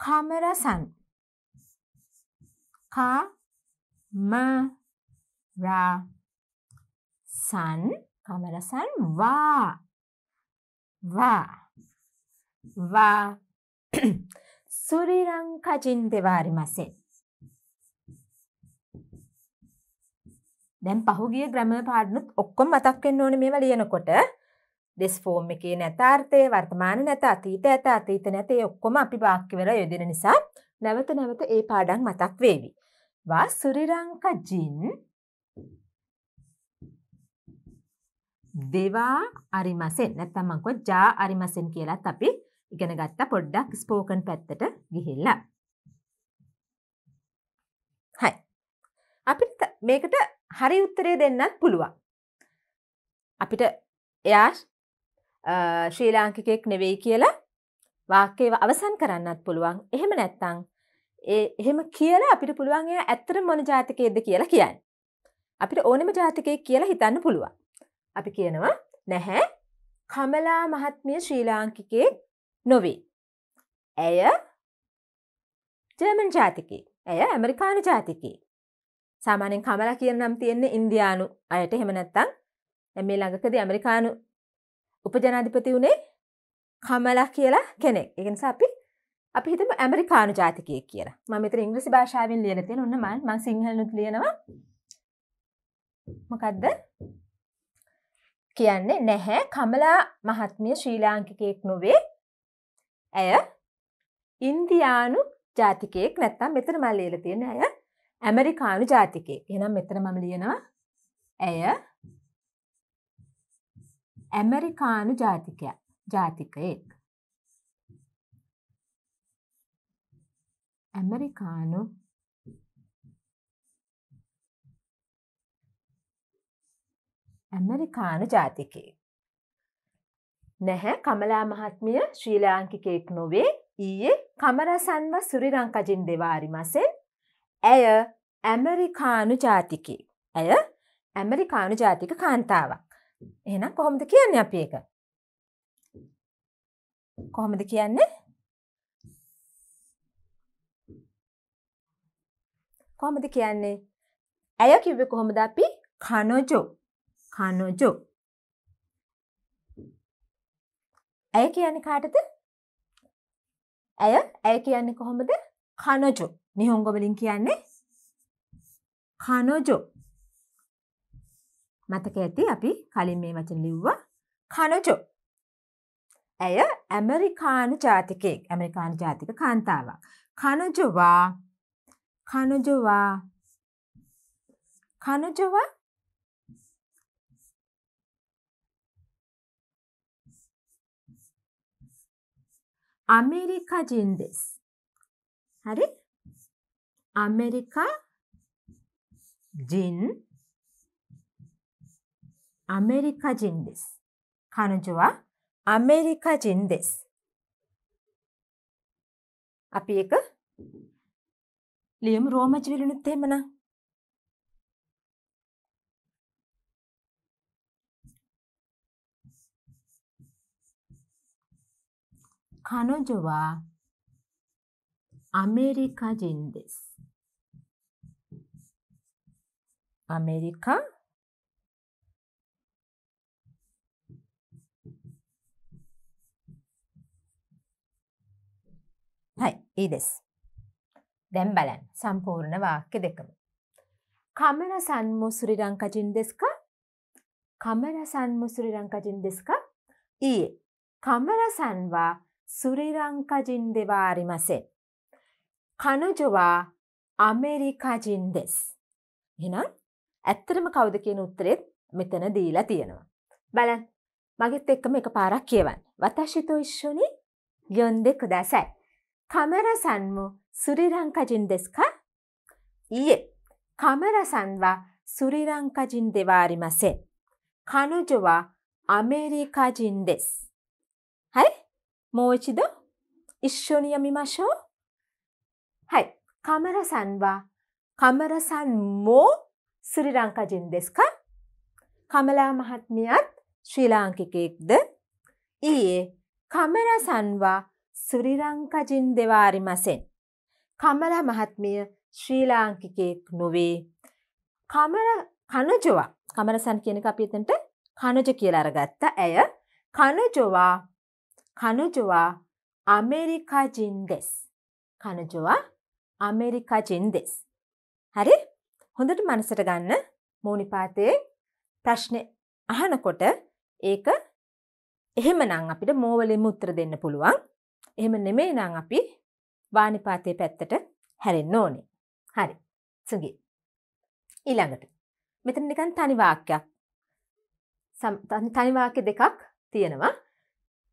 කමරසන් කා ම රා සන් කමරසන් වා වා වා සුරිරං කජින් දෙවාරිමසේ දැන් පහුගිය ග්‍රැමර් පාඩනුත් ඔක්කොම මතක් වෙන්න ඕනේ මේවා ලියනකොට. දෙස් ෆෝම් එකේ නැත අර්ථය, වර්තමාන නැත, අතීත ඇත, අතීත නැත, ඒ ඔක්කොම අපි වාක්‍යවල යෙදෙන නිසා නැවත නැවත ඒ පාඩම් මතක් වේවි. වා සුරිරංක ජින් දෙවා අරිමසෙන් නැත්තම් මං කිව්වා ජා අරිමසෙන් කියලත් අපි ඉගෙන ගත්තා පොඩ්ඩක් ස්පෝකන් පැත්තට ගිහිල්ලා. හයි. අපිට මේකට හරි උත්තරේ දෙන්නත් පුළුවන්. අපිට එයා ශ්‍රී ලාංකිකෙක් නෙවෙයි කියලා වාක්‍යව අවසන් කරන්නත් පුළුවන් එහෙම නැත්තං ඒ එහෙම කියලා අපිට පුළුවන් එයා ඇත්තට මොන ජාතිකයේද කියලා කියන්න. අපිට ඕනෙම ජාතිකයෙක් කියලා හිතන්න පුළුවන්. අපි කියනවා නැහැ කමලා මහත්මිය ශ්‍රී ලාංකිකේ නොවේ. ඇය ජර්මන් ජාතිකේ ඇය ඇමරිකානු ජාතිකේ සාමානෙන් කමලා කියන නම් තියෙන්නේ ඉන්දයානු අයට හෙමනැත්තං මේ ළඟකද ඇමරිකානු උපජනාධිපති වුණේ කමලා කියලා කෙනෙක් එකනිසා අපි අපි හිතම ඇමරිකානු ජාතිකය කිය මත ඉංග්‍රසි භාෂාවෙන් ලියන තියෙන ඔන්න මන් මං සිංහලනුත් ලියනවා මොකදද කියන්නේ නැහැ කමලා මහත්මිය ශ්‍රී ලාංකිකයෙක් නොවේ ඇය ඉන්දියානු ජාතිකයෙක් නැත්තම් මෙතර මල්ලේල තියෙන ඇය ඇමරිකානු ජාතිකේ එනම් මෙතන මම ලියනවා ඇය ඇමරිකානු ජාතිකය ජාතිකයෙක් ඇමරිකානු ඇමරිකානු ජාතිකේ නැහැ කමලා මහත්මිය ශ්‍රී ලාංකිකයෙක් නොවේ ඊයේ කමරසන්ව සුරිරංකජින් දෙවාරිමසෙන් ඇය ඇමරිකානු ජාතිකි. ඇය ඇමරිකානු ජාතික කාන්තාවක්. එහෙනම් කොහොමද කියන්න අප එක. කොහොමද කියන්නේ? කොහොමද කියන්නේ? ඇය කිව්වේ කොහොමද අපි? කනොජෝ. කනොජෝ. ඇය කියන්නේ කාටද? ඇය ඇය කියන්නේ කොහොමද? කනොජෝ. නිහොංගෝ වලින් කියන්නේ කනොජෝ. මතක ඇති අපි කලින් මේ වචන ලිව්වා කනොජෝ. ඇය ඇමරිකානු ජාතිකයෙක්. ඇමරිකානු ජාතික කාන්තාවක්. කනොජෝවා කනොජෝවා කනොජෝවා අමෙරිකා ජින්දෙස්. හරි? America jin America jin desu. 彼女はアメリカ人です。අපි එක ලියමු රෝමජ විලුණුත් එහෙමනම්. 彼女はアメリカ人です。アメリカ、はい、いいです。デンバレン、サンポーカメラさんもスリランカ人ですかカメラさんもスリランカ人ですかいいカメラさんはスリランカ人ではありません。彼女はアメリカ人です。いな ඇත්තරම කවුද කියන උත්තරෙත් මෙතන දීලා තියෙනවා. බලන් මගෙත් එක්කම එක පාරක් කියවන්න. වතශිතෝ ඉශ්ෂුනි යොන්දෙ කුදසයි. කමරසන්මු සුරිරංකජින් දෙස්කා ඊයේ කමරසන්වා සුරිරංකජින් දෙවාරිමසේ. කනුජවා අමේරිකාජින් දෙස්. හයි මෝචිද ඉශ්ෂෝනියමිමශෝ හයි කමරසන්වා කමරසන් මෝ සිරි ලංකජින් දෙස්ක කමලා මහත්මියත් ශ්‍රී ලාංකිකයෙක්ද ඊයේ කමරසන්වා සුරිරංකජින් දෙවාරි මසෙන් කමලා මහත්මිය ශ්‍රී ලාංකිකයෙක් නොවේ කමර කනජවා කමරසන් කියන අපිතන්ට කනුජ කියලා අරගත්ත ඇය කනජවා කනුජවා අමෙරිකා ජින්දෙස් කනජවා අමෙරිකා ජින්දෙස් හරි හොඳට මනසට ගන්න මූනිපාතයේ ප්‍රශ්න අහනකොට ඒක එහෙමනම් අපිට මෝවලින් මුත්‍ර දෙන්න පුළුවන්. එහෙම නෙමෙයි නම් අපි වානිපාතයේ පැත්තට හැරෙන්න ඕනේ. හරි. සුගී. ඊළඟට මෙතන නිකන් තනි වාක්‍යයක්. තනි වාක්‍ය දෙකක් තියෙනවා.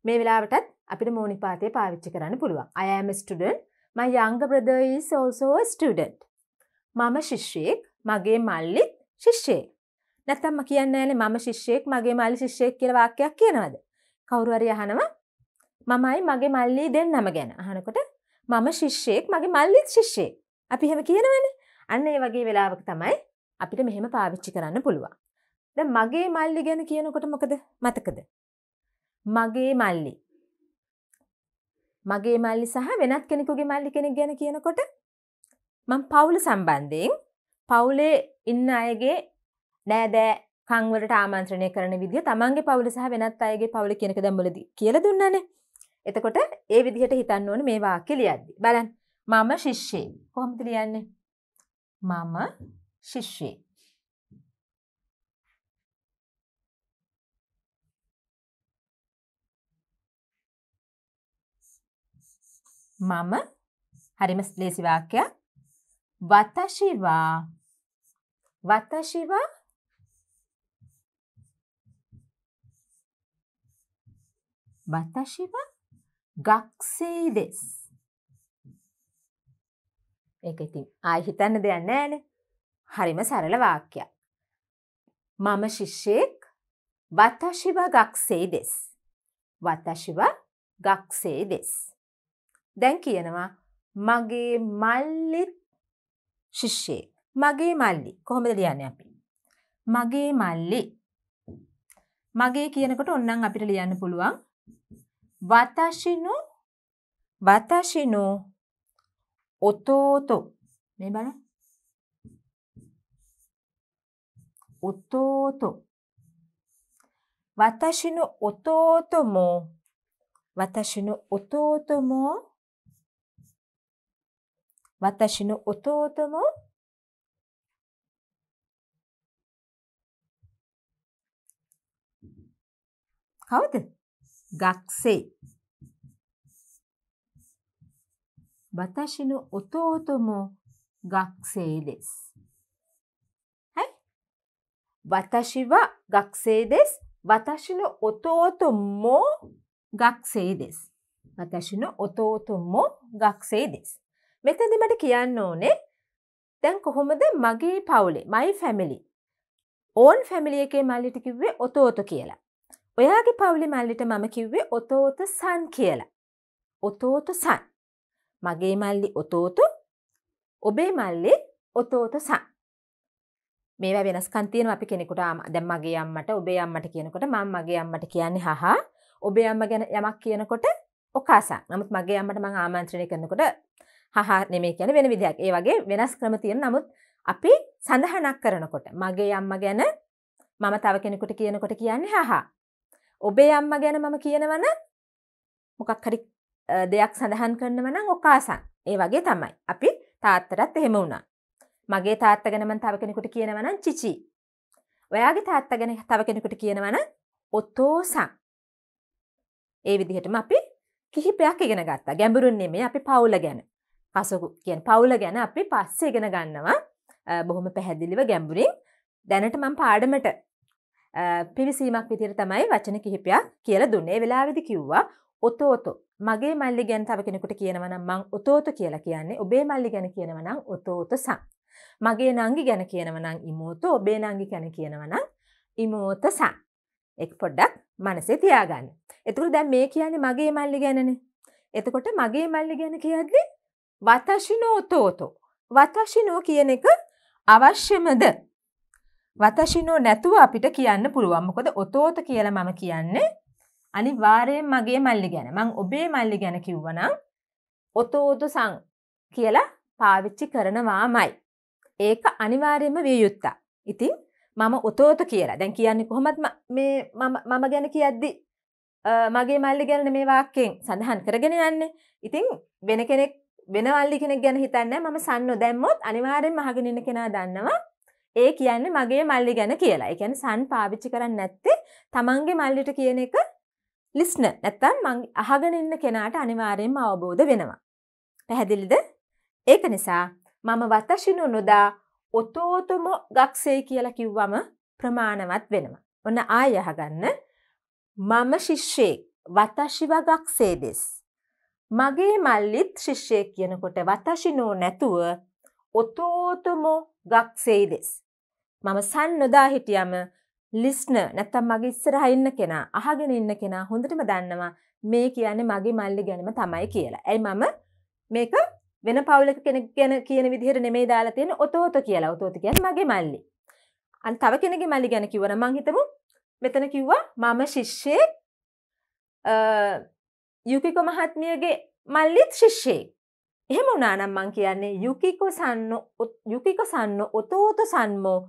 මේ වෙලාවටත් අපිට මෝනිපාතය පාවිච්චි කරන්න පුළුවන්. I am a student. My younger brother is also a student. මම ශිෂ්‍යෙක් මගේ මල්ලිත් ශිෂ්‍යයෙක්. නැත්තම්ම කියන්න ෑනේ මම ශිෂ්‍යයෙක් මගේ මල්ලි ශිෂ්‍යයෙක් කියල වාක්‍යයක් කියනවද. කවුරුවරි අහනවා මමයි මගේ මල්ලි දෙන්නම ගැන අහනකොට මම ශිෂ්‍යයෙක් මගේ මල්ලිත් ශිෂ්‍යයෙක් අපි හෙම කියනවන අන්න ඒ වගේ වෙලාවක තමයි අපිට මෙහෙම පාවිච්චි කරන්න පුළුවන්. ද මගේ මල්ලි ගැන කියනකොට මොකද මතකද. මගේ මල්ලි මගේ මල්ලි සහ වෙනත් කෙනෙකුගේ මල්ලි කෙනෙක් ගැන කියනකොට මං පවුල සම්බන්ධයෙන් පවුලේ ඉන්න අයගේ නෑදෑ කංවලට ආමන්ත්‍රණය කරන විදිිය තමන්ගේ පවුල සහ වෙනත් අයගේ පවුල කියනක දැම්බලද කියල දුන්නන එතකොට ඒ විදිහට හිතන්න ඕන මේවා කෙලියද්දි බලන් මම ශිෂ්‍යය කොහොමති ලියන්නේ මම ශිෂ්‍යය මම හරිම ස්ලේසිවාක්‍යයක් වතශිවා 私は私は学生です。ඒක ඉතින් ආයි හිතන්න දෙයක් නෑනේ. හරිම සරල වාක්‍යයක්. මම ශිෂ්‍යෙක් වතශිව ගක්සේ දෙස්. වතශිව ගක්සේ දෙස්. දැන් කියනවා මගේ මල්ලිත් ශිෂ්‍යෙක්. මගේ මල්ලි කොහොමද ලියන්නේ අපි? මගේ මල්ලි. මගේ කියනකොට ඔන්නම් අපිට ලියන්න පුළුවන් වතෂිනු වතෂිනු ඔතෝතෝ මේ බලන්න. ඔතෝතෝ වතෂිනු ඔතෝතොමෝ වතෂිනු ඔතෝතොමෝ වතෂිනු ඔතෝතොමෝ කවුද? ගක්සේ. වතාෂි no ඔතෝතෝ මෝ ගක්සේ දෙස්. 私は学生です。私の弟も学生です。私の弟も学生です。මෙතැදි මට කියන්න ඕනේ දැන් කොහොමද මගේ පවුලේ මයි ෆැමිලි ඕන් ෆැමිලිය එකේ මල්ලිට කිව්වේ ඔතෝත කියලා. ඔයාගේ පවුලි මල්ලිට මම කිව්වේ ඔතෝත සන් කියලා. ඔතෝත සන්. මගේ මල්ලි ඔතෝතු ඔබේ මල්ලි ඔතෝත සන්. මේ වෙනස්කන්තියන අපි කෙනෙකුට දැම් මගේ අම්මට ඔබේ අම්මට කියනකොට මං මගේ අම්මට කියන්නේ හා ඔබේ අම්ම ගැන යමක් කියනකොට ඔකාසා නමුත් මගේ අම්මට මං ආමන්ත්‍රණය කරනකොට හහා නෙමේ කියන වෙන විදිහක් ඒ වගේ වෙනස් ක්‍රම තියෙන නමුත් අපි සඳහනක් කරනකොට මගේ අම්ම ගැන මම තව කෙනෙකුට කියනකොට කියන්නේ හහා ඔබේ අම්ම ගැන මම කියනවන මොකක් හරි දෙයක් සඳහන් කරන්නවනම් ඔකාසන් ඒ වගේ තමයි අපි තාත්තරත් එහෙම වුණා මගේ තාත්ත ගැනමන් තව කෙනෙකුට කියනවනම් චිචි ඔයාගේ තාත්ත ගැන තව කෙනෙකුට කියනවන ඔත්තෝසං ඒ විදිහටම අපි කිහිපයක් ඉගෙන ගත්තා ගැඹුරුන් නෙමේ අපි පවුල ගැන පසකු කියෙන් පවුල ගැන අපි පස්සේ ඉගෙන ගන්නවා බොහොම පැහැදිලිව ගැඹුරින් දැනට මං පාඩමට පිවිසීමක් විදිර තමයි වචන කිහිපයක් කියල දුන්නේ වෙලාවිදි කිව්වා ඔතෝතෝ මගේ මල්ලි ගැන් තව කෙනෙකුට කියනවනම් මං ඔතෝත කියලා කියන්නේ ඔබේ මල්ලි ගැන කියනවනම් ඔතෝත සං. මගේ නංගි ගැන කියනවනම් ඉමෝත ඔබේ නංගි ගැන කියනවනම් ඉමෝත සං. එක් පොඩ්ඩක් මනසේ තියාගන්න. එතුකට දැන් මේ කියන්නේ මගේ මල්ලි ගැනනේ. එතකොට මගේ මල්ලි ගැන කියද්දි වතශිනෝ ඔතෝතෝ. වතශිනෝ කියන එක අවශ්‍යමද වතශිනෝ නැතුව අපිට කියන්න පුළුවන් මොකද ඔතෝත කියලා මම කියන්නේ අනිවාර්යෙන් මගේ මල්ලි ගැන මං ඔබේ මල්ලි ගැන කිව්වනම් ඔතෝතු සං කියලා පාවිච්චි කරනවාමයි. ඒක අනිවාර්යෙන්ම විය යුත්තා. ඉතින් මම ඔතෝත කියලා දැන් කියන්නේ කොහොමත් මේ මම ගැන කියද්දි මගේ මල්ලි ගැන මේ වාක්‍යයෙන් සඳහන් කරගෙන යන්නේ. ඉතින් වෙන කෙනෙක් වෙන වල්ලි කෙනෙක් ගැන හිතන්නේ මම සන්නෝ දැම්මොත් අනිවාර්යෙන් මහගෙන ඉන්න කෙනා දන්නවා ඒ කියන්නේ මගේ මල්ලි ගැන කියලා එකැන සන් පාවිච්චි කරන්න නැත්තේ තමන්ගේ මල්ලිට කියන එක ලිස්න නැත්තන් මං අහගෙන ඉන්න කෙනාට අනිවාරයෙන්ම අවබෝධ වෙනවා. පැහැදිලිද ඒක නිසා මම වතශිනු නොදා ඔතෝතුම ගක්සේ කියලා කිව්වම ප්‍රමාණවත් වෙනවා. ඔන්න ආයහගන්න මම ශිෂ්‍යේ වතශිව ගක්සේ දෙෙස්. මගේ මල්ලිත් ශිෂ්‍යය කියනකොට වතශිනෝ නැතුව ඔතෝතුමෝ ගක්සේ දෙස්. මම සන් නොදා හිටියම ලිස්න නැත්තම් මගේ ඉස්සරහ ඉන්න කෙනා අහගෙන ඉන්න කෙනා හොඳටම දන්නවා මේ කියන්නේ මගේ මල්ලි ගැනම තමයි කියලා. ඇයි මම මේක වෙන පවුලක කෙනෙක් ගැන කියන විදිහට නෙමෙයි දාලා තියෙන ඔතෝත කියලා. ඔතෝත කියන්නේ මගේ මල්ලි. අන් තව කෙනෙක්ගේ මල්ලි ගැන කිව්වනම් මං හිතමු මෙතන කිව්වා මම ශිෂ්‍යෙක් යුකිකො මහත්මියගේ මල්ලිත් ශිෂ්‍යෙක්. එහෙම උනානම් මං කියන්නේ යුකිකො සන්න යුකිකො සන්න ඔතෝත සන්මෝ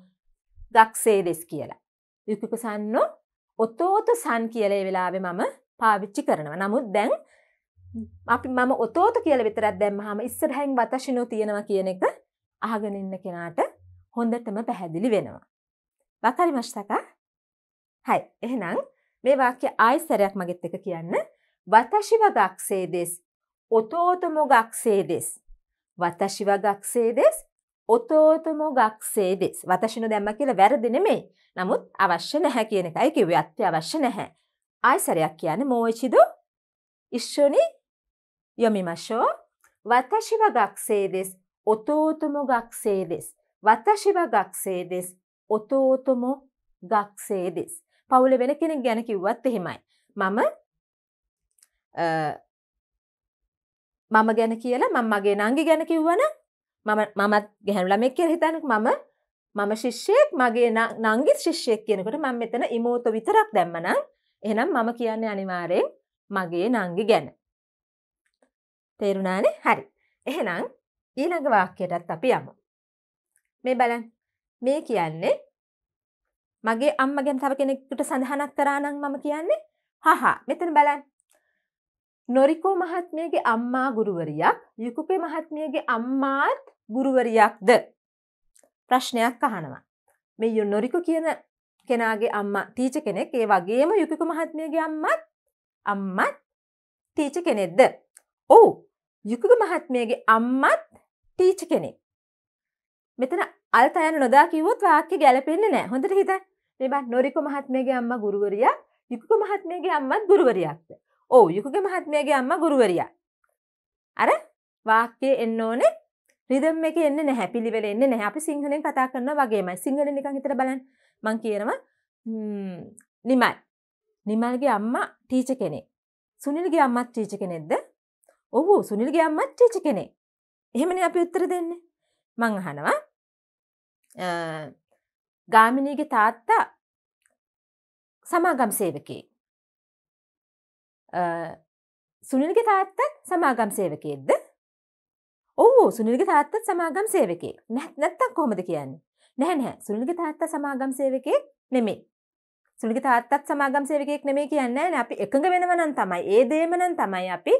ගක්සේ දෙස් කියලා. යුකිකො සන්න ඔතෝත සන් කියලේ වෙලාවේ මම පාවිච්චි කරනවා. නමුත් දැන් අපි මම ඔතෝත කියල විතරත් දැම්මහම ඉස්සරහැන් වතශිනෝ තියෙනවා කියන එක අහගෙන ඉන්න කෙනාට හොඳටම පැහැදිලි වෙනවා. වකරි මෂ්තකා? හයි. එහෙනම් මේ වාක්‍ය ආයෙ සැරයක් මගෙත් එක කියන්න. වතශිව ගක්සේ දෙස් 弟も学生です。私は学生です。弟も学生です。私の දැම්ම කියලා වැරදි නෙමෙයි. නමුත් අවශ්‍ය නැහැ කියන එකයි කිව්වේ. අත්‍ය අවශ්‍ය නැහැ. ආයසරයක් කියන්නේ මොයිචිදු ඉස්සෝනි යොමිමෂෝ. 私は学生です。弟も学生です。私は学生です。弟も学生です。පවුල වෙන කෙනෙක් ගැන කිව්වත් එහෙමයි. මම මම ගැන කියලා මම මගේ නංගි ගැන කිව්වන මම මමත් ගැහැනු ළමෙක් කියලා හිතනක මම මම ශිෂ්‍යයෙක් මගේ නංගිත් ශිෂ්‍යයෙක් කියනකොට මම මෙතන ඉමෝත විතරක් දැම්මනම් එහෙනම් මම කියන්නේ අනිවාර්යෙන් මගේ නංගි ගැන. තේරුණානේ? හරි. එහෙනම් ඊළඟ වාක්‍යයටත් අපි යමු. මේ බලන්න. මේ කියන්නේ මගේ අම්මා ගැන තව කෙනෙකුට සඳහනක් කරා නම් මම කියන්නේ හහා. මෙතන බලන්න. නොරිකෝ මහත්මියගේ අම්මා ගුරුවරියක් යුකුපේ මහත්මියගේ අම්මාත් ගුරුවරියක්ද ප්‍රශ්නයක් අහනවා. මේ යු නොරිකු කියන කෙනාගේ අම්මා තීච කෙනෙක් ඒ වගේම යුකුකු මහත්මියගේ අම්මත් අම්මත් තීච කෙනෙක්ද. ඔවු යුකුක මහත්මියගේ අම්මත් ටීච කෙනෙක්. මෙතන අල්ත අයන නොදා කිවොත් වාක්‍ය ගැලපෙන්න්න නෑ හොඳට හිත මෙබ නොරික මහත්මගේ අම්ම ගුරුවරිය යුකුක මහත්මගේ අම්මත් ගුරුවරියක්ද ඕ යුකුගේ මහත්මයගේ අම්ම ගුරුවරිය. අර වාක්‍යය එන්න ඕනේ රිදම් එක එන්න නැහැ පිළිවෙල එන්න නැහැ අපි සිංහලෙන් කතා කරන වගේමයි සිංහල නිකන් හිතර බලන් මං කියනවා නිමල් නිමල්ගේ අම්මා ටීච කෙනෙක් සුනිල්ගේ අම්මත් ටීච කෙනෙක්ද ඔහු සුනිල්ගේ අම්මත් ටීච කෙනෙක් එහෙමන අපි උත්තර දෙන්න මං අහනවා ගාමිනීගේ තාත්තා සමාගම් සේවකේ සුනිල්ගේ තාත්තත් සමාගම් සේවකයෙක්ද ඔහු සුනිල්ගේ තාත්තත් සමාගම් සේවකේ නැත් නැත්තක් කොහොමද කියන්න නැහැ නැහැ සුනිල්ගේ තාත්තා සමාගම් සේවකයෙක් නෙමේ සුනිල්ගේ තාත්තත් සමාගම් සේවකයෙක් නෙමේ කියන්නේ අපි එකඟ වෙනව නම් තමයි ඒ දේම නම් තමයි අපි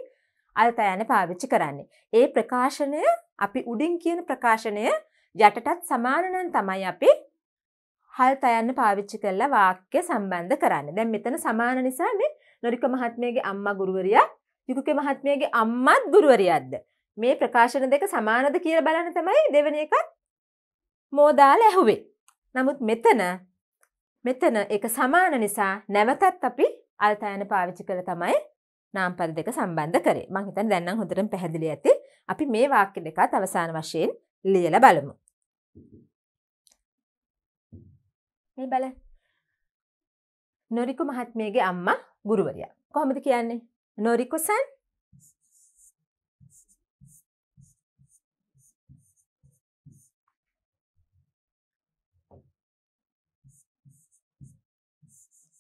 අල්තයන පාවිච්චි කරන්නේ ඒ ප්‍රකාශනය අපි උඩින් කියන ප්‍රකාශනය යටටත් සමාන නම් තමයි අපි හල් තයන්න පාවිච්චි කරලා වාක්‍ය සම්බන්ධ කරන්න දැන් මෙතන සමාන නිසා මේ නොරික මහත්මයගේ අම්මා ගුරුවරයා යුකුකේ මහත්මයගේ අම්මත් ගුරුවරයාක්ද මේ ප්‍රකාශන දෙක සමානද කියලා බලන්න තමයි දෙවෙනි එකත් මෝදාල ඇහුවේ. නමුත් මෙතන මෙතන ඒක සමාන නිසා නැවතත් අපි අල්තායන පාවිච්චි කළ තමයි නාම්පද දෙක සම්බන්ධ කරේ. මං හිතන්නේ දැන් නම් හොඳටම පැහැදිලි ඇති. අපි මේ වාක්‍ය දෙකත් අවසාන වශයෙන් ලියලා බලමු. මේ බලන්න. නොරිකු මහත්මියගේ අම්මා ගුරුවරයා. කොහොමද කියන්නේ? නොරිකොසන්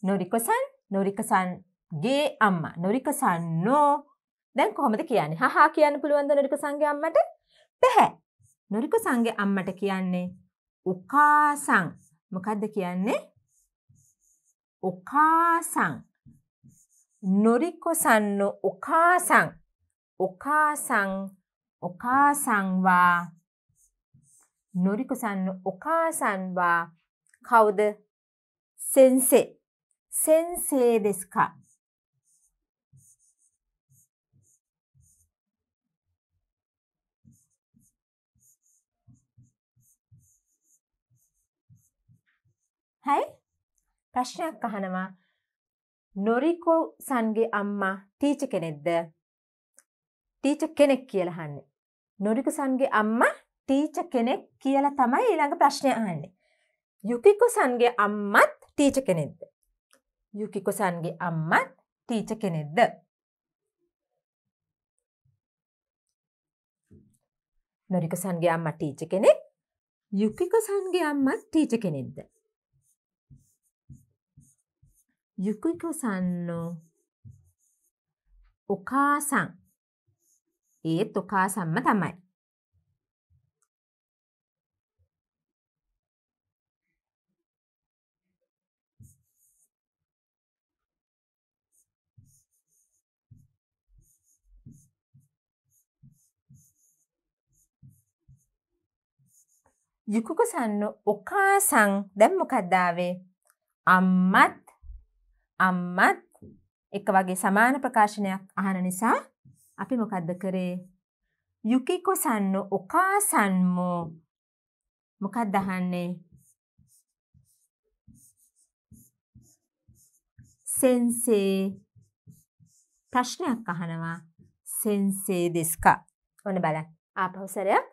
නොරිකොසන් නොරිකසන්ගේ අම්මා නොරිකසන් නෝ දැන් කොහොමද කියන්නේ? හහා කියන්න පුළුවන්ද නොරිකසන්ගේ අම්මට? බැහැ. නොරිකසන්ගේ අම්මට කියන්නේ උකාසං. මොකද්ද කියන්නේ? උකාසං. のりこさんのお母さん、お母さん、お母さんは、のりこさんのお母さんは、顔で、先生、先生ですかはい。ප ්‍ ර ශ ්は、නොරිකෝ සන්ගේ අම්මා ටීච කෙනෙක්ද ටීච කෙනෙක් කියලහන්නේ. නොරික සන්ගේ අම්ම ටීච කෙනෙක් කියලා තමයි ඊළඟ ප්‍රශ්නය අහන්නේ. යුකිකො සන්ගේ අම්මත් ටීච කෙනෙක්ද. යුකිකො සන්ගේ අම්මත් ටීච කෙනෙක්ද. නොරික සන්ගේ අම්ම ටීච කෙනෙක් යුකිකො සන්ගේ අම්මත් ටීච කෙනෙක්ද. ゆくこさんのお母さん。ඒත් ඔ කාසම්ම තමයි. යුකුකුසන්න ඔකාසං දැම් මොකද්දාවේ අම්මත් අම්මත් එක වගේ සමාන ප්‍රකාශනයක් අහන නිසා අපි මොකද්ද කරේ යුකිකො සන්න ඔකා සන්මෝ මොකක්ද අහන්නේ සෙන්සේ ප්‍රශ්නයක් අහනවා සෙන්සේ දෙස්කා ඕන බලන්න ආපහුසරයක්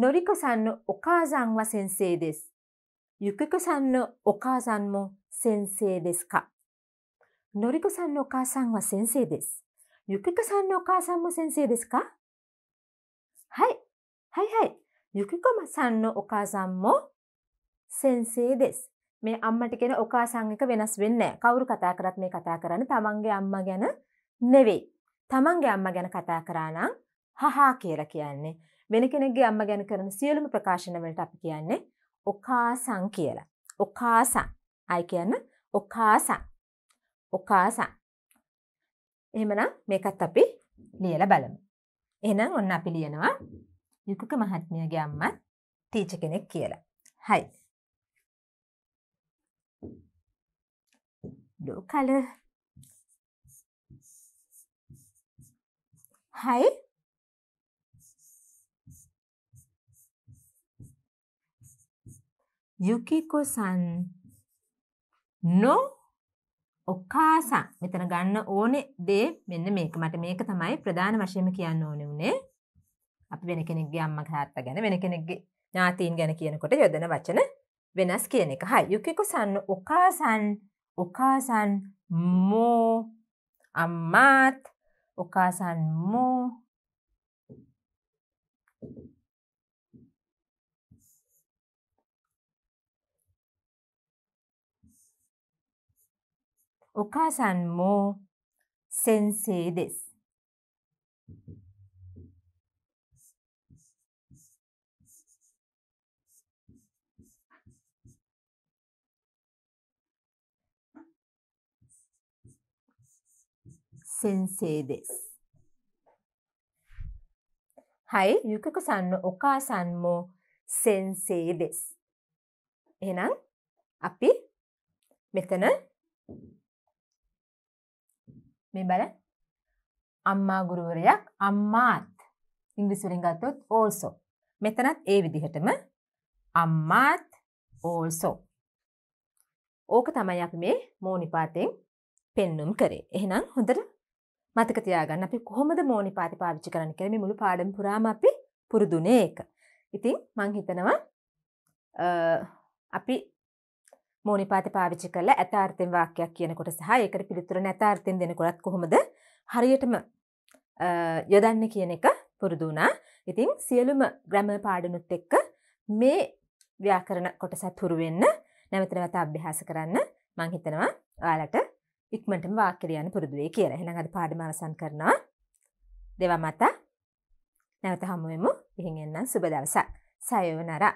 නොරිකසන්න ඔකාසංව සෙන්සේ දෙස් යුකිකසන්න ඔකාසන්මෝ සෙන්සේ දෙස්කා のりこさんのお母さんは先生です。ゆきこさんのお母さんも先生ですかはい。はいはい。ゆきこさんのお母さんも先生です。මේ අම්මට කෙන ඕකා සංගක වෙනස් වෙන්න කවුරු කතා කරත් මේ කතා කරන්න තමන්ගේ අම්ම ගැන නෙවෙයි. තමන්ගේ අම්ම ගැන කතා කරානම් හහා කියල කියන්නේ. වෙන කෙනෙගේ අම්ම ගැන කරන සියලුම ප්‍රකාශනවලට අපි කියන්නේ ඔකාසං කියලා. ඔකාසං අයි කියන්න ඔකාසං. ඔකාසා. එහෙමනම් මේකත් අපි ලියල බලමු. එහෙනම් ඔන්න අපි ලියනවා යුකක මහත්මියගේ අම්මත් තීච කෙනෙක් කියලා. හයි. blue color. Hi. Yukiko-san. No ඔක්කාසං මෙතන ගන්න ඕනේ දේ මෙන්න මේක. මට මේක තමයි ප්‍රධාන වශයෙන්ම කියන්න ඕනේ උනේ. අපි වෙන කෙනෙක්ගේ අම්මා තාත්තා ගැන වෙන කෙනෙක්ගේ ඥාතීන් ගැන කියනකොට යොදන වචන වෙනස් කියන එක. හයි. යුකිකු සන්න ඔකාසන් ඔකාසන් මෝ අම්මාත් ඔකාසන් මෝ お母さんも先生です。先生です。はい、ゆきこさんのお母さんも先生です。えなんアピメタナ මේ බල අම්මා ගුරුවරයක් අම්මාත් ඉංග්‍රිසිවලින් ගත්තොත් ඕල්සෝ මෙතනත් ඒ විදිහටම අම්මාත් ඕල්සෝ ඕක තමයි අපි මේ මෝනිපාතෙන් පෙන්නුම් කරේ එහෙනම් හොඳට මතක තියාගන්න අපි කොහොමද මෝනිපාති පාවිච්චි කරන්න කියලා මේ මුළු පාඩම පුරාම අපි පුරුදුනේ ඒක. ඉතින් මං හිතනවා අපි මූනිපාත පාවිච්චි කරලා ඇතාර්ථයෙන් වාක්‍යයක් කියනකොට සහ ඒකට පිළිතුර නැතාර්ථයෙන් දෙනකොටත් කොහොමද හරියටම යොදන්න කියන එක පුරුදු වුණා. ඉතින් සියලුම ග්‍රැමර් පාඩනුත් එක්ක මේ ව්‍යාකරණ කොටසත් හුරු වෙන්න නැවත නැවත අභ්‍යාස කරන්න මම හිතනවා ඔයාලට ඉක්මනටම වාක්‍ය ලියන්න පුරුදු වෙයි කියලා. එහෙනම් අද පාඩම අවසන් කරනවා. දෙවමත නැවත හමු වෙමු. ඉහින් එන්නම් සුබ දවසක්. සයෝනරා